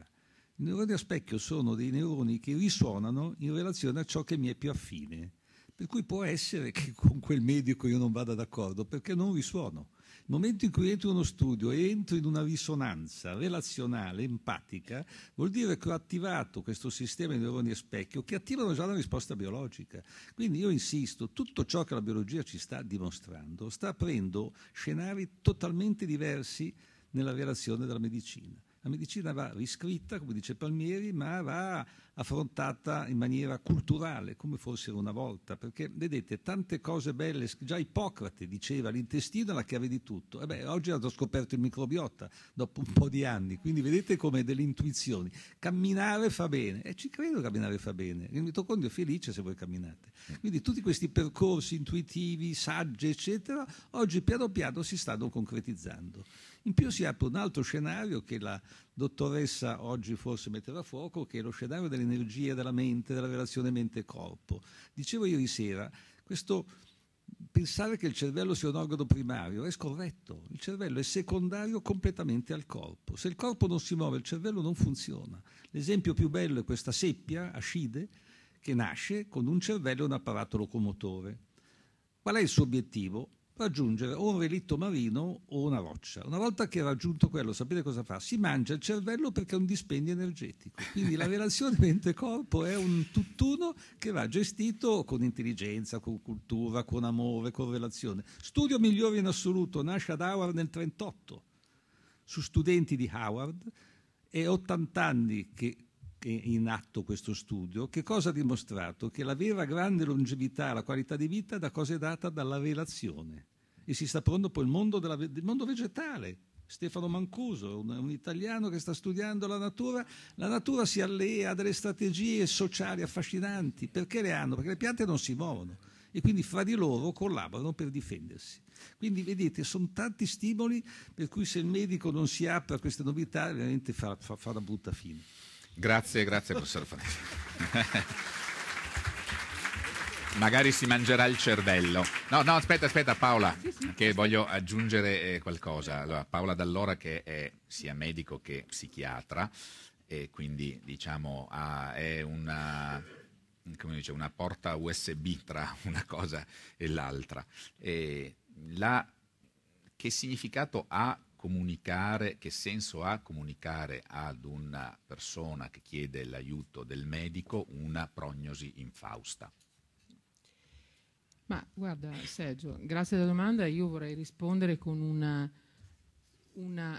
I neuroni a specchio sono dei neuroni che risuonano in relazione a ciò che mi è più affine per cui può essere che con quel medico io non vada d'accordo perché non risuono. Il momento in cui entro in uno studio e entro in una risonanza relazionale, empatica, vuol dire che ho attivato questo sistema di neuroni a specchio che attivano già la risposta biologica. Quindi io insisto, tutto ciò che la biologia ci sta dimostrando sta aprendo scenari totalmente diversi nella relazione della medicina. La medicina va riscritta, come dice Palmieri, ma va affrontata in maniera culturale, come fossero una volta, perché vedete tante cose belle, già Ippocrate diceva l'intestino è la chiave di tutto, e beh, oggi hanno scoperto il microbiota dopo un po' di anni, quindi vedete come delle intuizioni. Camminare fa bene, e ci credo che camminare fa bene, il mitocondrio è felice se voi camminate. Quindi tutti questi percorsi intuitivi, saggi, eccetera, oggi piano piano si stanno concretizzando. In più si apre un altro scenario che la dottoressa oggi forse metteva a fuoco, che è lo scenario dell'energia della mente, della relazione mente-corpo. Dicevo ieri sera, questo pensare che il cervello sia un organo primario è scorretto. Il cervello è secondario completamente al corpo. Se il corpo non si muove, il cervello non funziona. L'esempio più bello è questa seppia, ascide, che nasce con un cervello e un apparato locomotore. Qual è il suo obiettivo? raggiungere o un relitto marino o una roccia. Una volta che ha raggiunto quello, sapete cosa fa? Si mangia il cervello perché è un dispendio energetico. Quindi la relazione mente-corpo è un tutt'uno che va gestito con intelligenza, con cultura, con amore, con relazione. Studio migliore in assoluto nasce ad Howard nel 1938 su studenti di Howard e 80 anni che in atto questo studio, che cosa ha dimostrato? Che la vera grande longevità, la qualità di vita, da cosa è data? Dalla relazione. E si sta aprendo poi il mondo, della, il mondo vegetale. Stefano Mancuso, un, un, italiano che sta studiando la natura, la natura si allea a delle strategie sociali affascinanti. Perché le hanno? Perché le piante non si muovono e quindi fra di loro collaborano per difendersi. Quindi vedete, sono tanti stimoli per cui se il medico non si apre a queste novità, veramente fa, fa, fa una brutta fine. Grazie, grazie professor Franco. Magari si mangerà il cervello. No, no, aspetta, aspetta Paola, che voglio aggiungere eh, qualcosa. Allora, Paola Dallora che è sia medico che psichiatra e quindi diciamo ha, è una, dice, una, porta USB tra una cosa e l'altra. E la, che significato ha comunicare, che senso ha comunicare ad una persona che chiede l'aiuto del medico una prognosi infausta? Ma guarda Sergio, grazie della domanda, io vorrei rispondere con un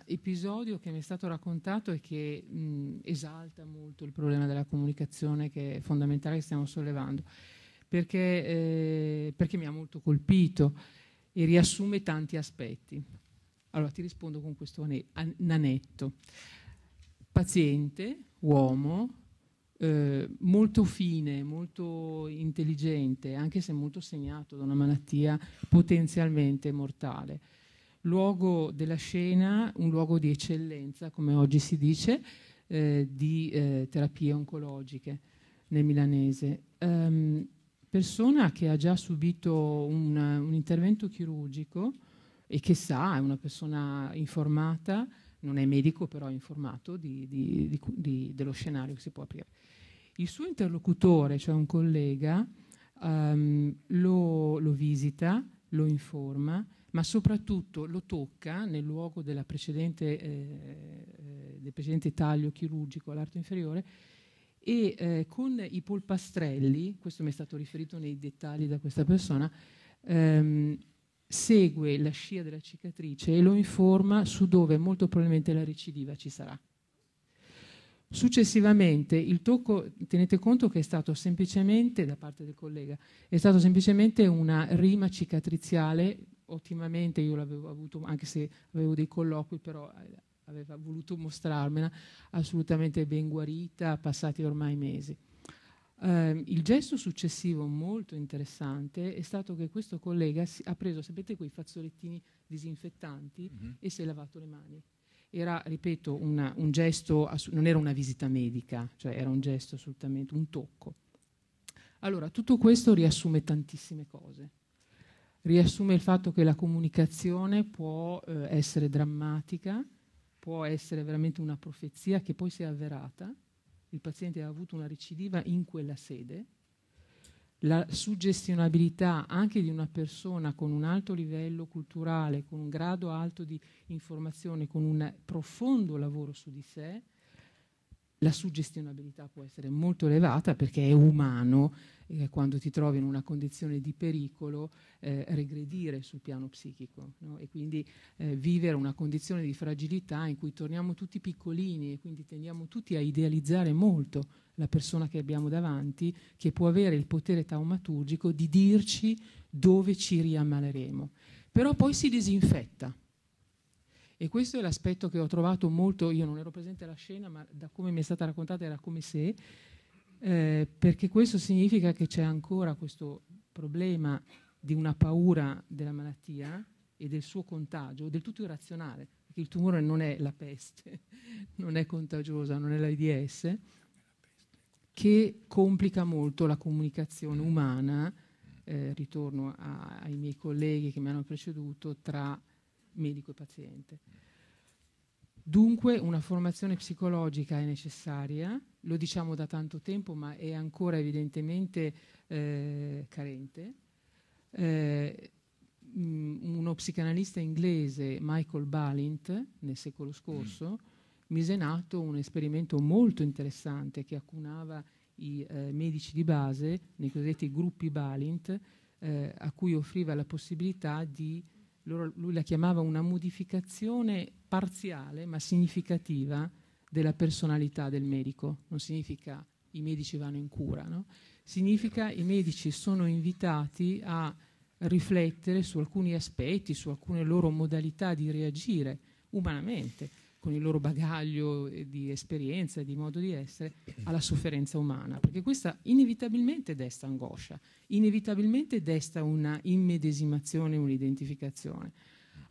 episodio che mi è stato raccontato e che mh, esalta molto il problema della comunicazione che è fondamentale che stiamo sollevando, perché, eh, perché mi ha molto colpito e riassume tanti aspetti. Allora ti rispondo con questo nanetto. Paziente, uomo, eh, molto fine, molto intelligente, anche se molto segnato da una malattia potenzialmente mortale. Luogo della scena, un luogo di eccellenza, come oggi si dice, eh, di eh, terapie oncologiche nel milanese. Um, persona che ha già subito un, un intervento chirurgico e che sa, è una persona informata, non è medico però è informato di, di, di, dello scenario che si può aprire. Il suo interlocutore, cioè un collega, um, lo, lo visita, lo informa, ma soprattutto lo tocca nel luogo precedente, eh, eh, del precedente taglio chirurgico all'arto inferiore e eh, con i polpastrelli, questo mi è stato riferito nei dettagli da questa persona, ehm, segue la scia della cicatrice e lo informa su dove molto probabilmente la recidiva ci sarà. Successivamente il tocco, tenete conto che è stato semplicemente, da parte del collega, è stato semplicemente una rima cicatriziale, ottimamente io l'avevo avuto, anche se avevo dei colloqui, però eh, aveva voluto mostrarmela, assolutamente ben guarita, passati ormai mesi. Eh, il gesto successivo molto interessante è stato che questo collega si, ha preso, sapete, quei fazzolettini disinfettanti mm -hmm. e si è lavato le mani. Era, ripeto, una, un gesto, non era una visita medica, cioè era un gesto assolutamente, un tocco. Allora, tutto questo riassume tantissime cose. Riassume il fatto che la comunicazione può eh, essere drammatica, può essere veramente una profezia che poi si è avverata, il paziente ha avuto una recidiva in quella sede, la suggestionabilità anche di una persona con un alto livello culturale, con un grado alto di informazione, con un profondo lavoro su di sé, la suggestionabilità può essere molto elevata perché è umano eh, quando ti trovi in una condizione di pericolo eh, regredire sul piano psichico no? e quindi eh, vivere una condizione di fragilità in cui torniamo tutti piccolini e quindi tendiamo tutti a idealizzare molto la persona che abbiamo davanti che può avere il potere taumaturgico di dirci dove ci riammaleremo. Però poi si disinfetta e questo è l'aspetto che ho trovato molto, io non ero presente alla scena, ma da come mi è stata raccontata era come se, eh, perché questo significa che c'è ancora questo problema di una paura della malattia e del suo contagio, del tutto irrazionale, perché il tumore non è la peste, non è contagiosa, non è l'AIDS, che complica molto la comunicazione umana, eh, ritorno a, ai miei colleghi che mi hanno preceduto, tra medico e paziente. Dunque una formazione psicologica è necessaria, lo diciamo da tanto tempo, ma è ancora evidentemente eh, carente. Eh, mm, uno psicanalista inglese, Michael Balint, nel secolo scorso, mise in atto un esperimento molto interessante che accunava i eh, medici di base, nei cosiddetti gruppi Balint, eh, a cui offriva la possibilità di lui la chiamava una modificazione parziale ma significativa della personalità del medico. Non significa i medici vanno in cura, no? significa i medici sono invitati a riflettere su alcuni aspetti, su alcune loro modalità di reagire umanamente con il loro bagaglio eh, di esperienza, di modo di essere, alla sofferenza umana, perché questa inevitabilmente desta angoscia, inevitabilmente desta una immedesimazione, un'identificazione.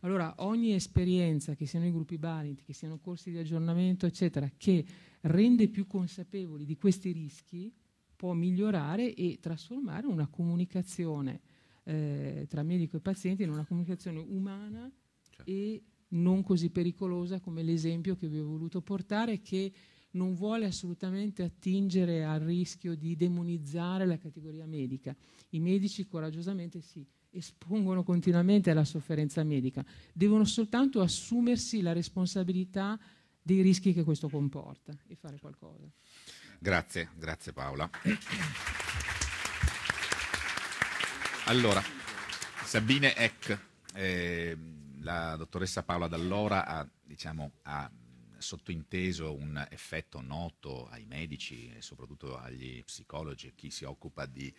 Allora ogni esperienza, che siano i gruppi Balint, che siano corsi di aggiornamento, eccetera, che rende più consapevoli di questi rischi, può migliorare e trasformare una comunicazione eh, tra medico e paziente in una comunicazione umana certo. e non così pericolosa come l'esempio che vi ho voluto portare, che non vuole assolutamente attingere al rischio di demonizzare la categoria medica. I medici coraggiosamente si espongono continuamente alla sofferenza medica, devono soltanto assumersi la responsabilità dei rischi che questo comporta e fare qualcosa. Grazie, grazie Paola. Allora, Sabine Eck. Eh, la dottoressa Paola Dall'Ora ha, diciamo, ha sottointeso un effetto noto ai medici e soprattutto agli psicologi, a chi si occupa di,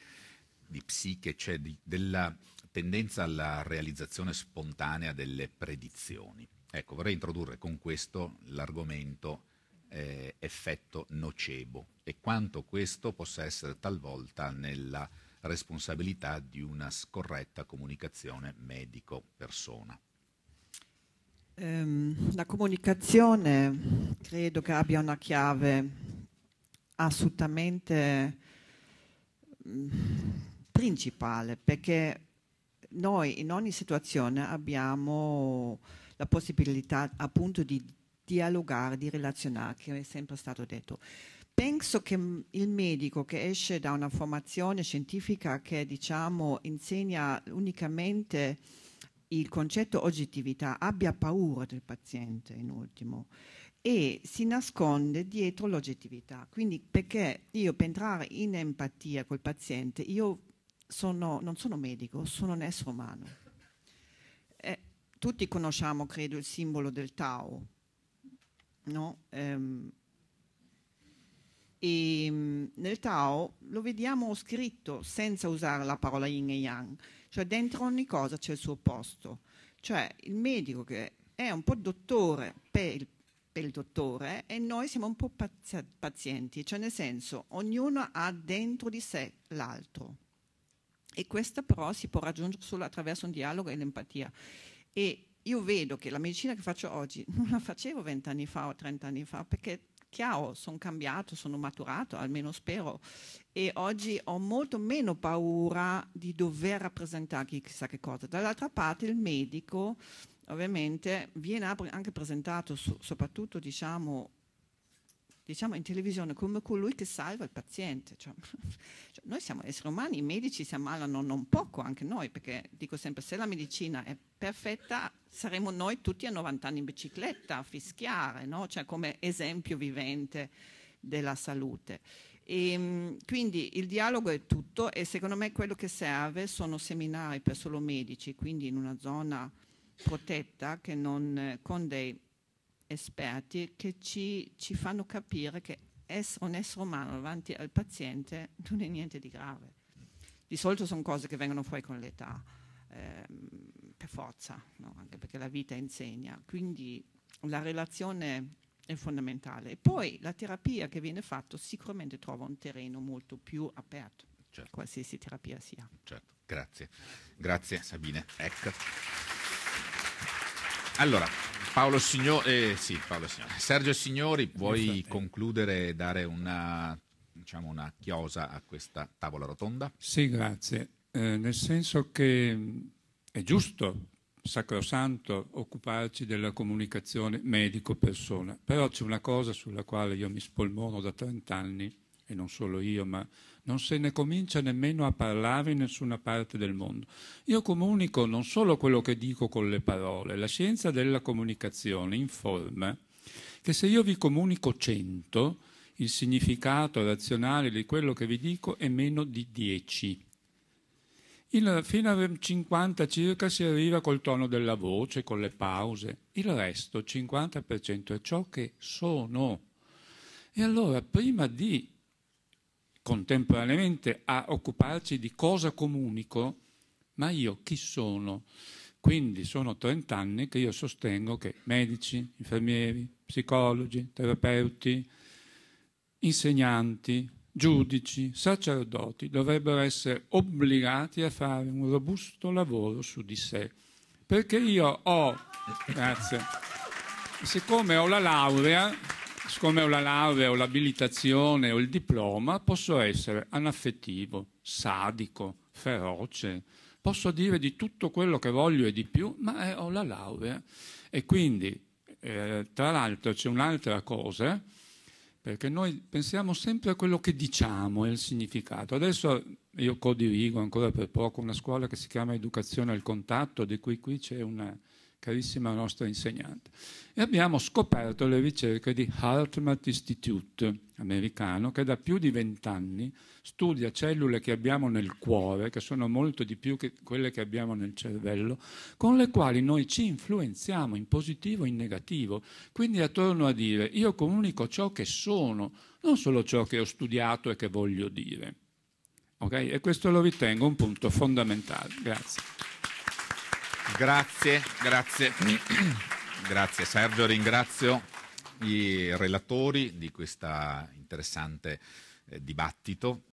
di psiche, cioè di, della tendenza alla realizzazione spontanea delle predizioni. Ecco, vorrei introdurre con questo l'argomento eh, effetto nocebo e quanto questo possa essere talvolta nella responsabilità di una scorretta comunicazione medico-persona. Ehm, la comunicazione credo che abbia una chiave assolutamente mm, principale perché noi in ogni situazione abbiamo la possibilità appunto di dialogare, di relazionare, che è sempre stato detto. Penso che mm, il medico che esce da una formazione scientifica che diciamo insegna unicamente il concetto oggettività abbia paura del paziente, in ultimo, e si nasconde dietro l'oggettività. Quindi perché io per entrare in empatia col paziente, io sono, non sono medico, sono un essere umano. Eh, tutti conosciamo, credo, il simbolo del Tao, no? Ehm, e mm, nel Tao lo vediamo scritto senza usare la parola yin e yang, cioè dentro ogni cosa c'è il suo posto. Cioè il medico che è un po' dottore per il, per il dottore e noi siamo un po' pazia, pazienti, cioè nel senso ognuno ha dentro di sé l'altro. E questo però si può raggiungere solo attraverso un dialogo e l'empatia. E io vedo che la medicina che faccio oggi non la facevo vent'anni fa o trent'anni fa perché chiaro, sono cambiato, sono maturato, almeno spero, e oggi ho molto meno paura di dover rappresentare chissà che cosa. Dall'altra parte il medico ovviamente viene anche presentato soprattutto diciamo, diciamo in televisione come colui che salva il paziente. Cioè, cioè, noi siamo esseri umani, i medici si ammalano non poco anche noi, perché dico sempre se la medicina è perfetta saremo noi tutti a 90 anni in bicicletta a fischiare, no? cioè, come esempio vivente della salute. E, ehm, quindi il dialogo è tutto e secondo me quello che serve sono seminari per solo medici, quindi in una zona protetta non, eh, con dei esperti che ci, ci fanno capire che essere un essere umano davanti al paziente non è niente di grave. Di solito sono cose che vengono fuori con l'età, ehm, per forza, no? anche perché la vita insegna. Quindi la relazione è fondamentale. E poi la terapia che viene fatta sicuramente trova un terreno molto più aperto, certo. qualsiasi terapia sia. Certo, grazie. Grazie Sabine. Ecco. Allora, Paolo Signori, eh, sì, Paolo Signori. Sergio Signori, vuoi concludere e dare una, diciamo, una, chiosa a questa tavola rotonda? Sì, grazie. Eh, nel senso che mm, è giusto, sacrosanto, occuparci della comunicazione medico-persona, però c'è una cosa sulla quale io mi spolmono da 30 anni e non solo io, ma non se ne comincia nemmeno a parlare in nessuna parte del mondo. Io comunico non solo quello che dico con le parole, la scienza della comunicazione informa che se io vi comunico 100, il significato razionale di quello che vi dico è meno di 10. Il, fino a 50 circa si arriva col tono della voce, con le pause, il resto, 50%, è ciò che sono. E allora, prima di contemporaneamente a occuparci di cosa comunico, ma io chi sono? Quindi sono 30 anni che io sostengo che medici, infermieri, psicologi, terapeuti, insegnanti, giudici, sacerdoti dovrebbero essere obbligati a fare un robusto lavoro su di sé. Perché io ho, grazie, siccome ho la laurea, siccome ho la laurea o l'abilitazione o il diploma, posso essere anaffettivo, sadico, feroce, posso dire di tutto quello che voglio e di più, ma eh, ho la laurea. E quindi, eh, tra l'altro, c'è un'altra cosa, perché noi pensiamo sempre a quello che diciamo e al significato. Adesso io codirigo ancora per poco una scuola che si chiama Educazione al Contatto, di cui qui c'è una carissima nostra insegnante. E abbiamo scoperto le ricerche di Hartmut Institute americano che da più di vent'anni studia cellule che abbiamo nel cuore, che sono molto di più che quelle che abbiamo nel cervello, con le quali noi ci influenziamo in positivo e in negativo. Quindi attorno a dire io comunico ciò che sono, non solo ciò che ho studiato e che voglio dire. Okay? E questo lo ritengo un punto fondamentale. Grazie. Grazie, grazie. grazie Sergio, ringrazio i relatori di questo interessante eh, dibattito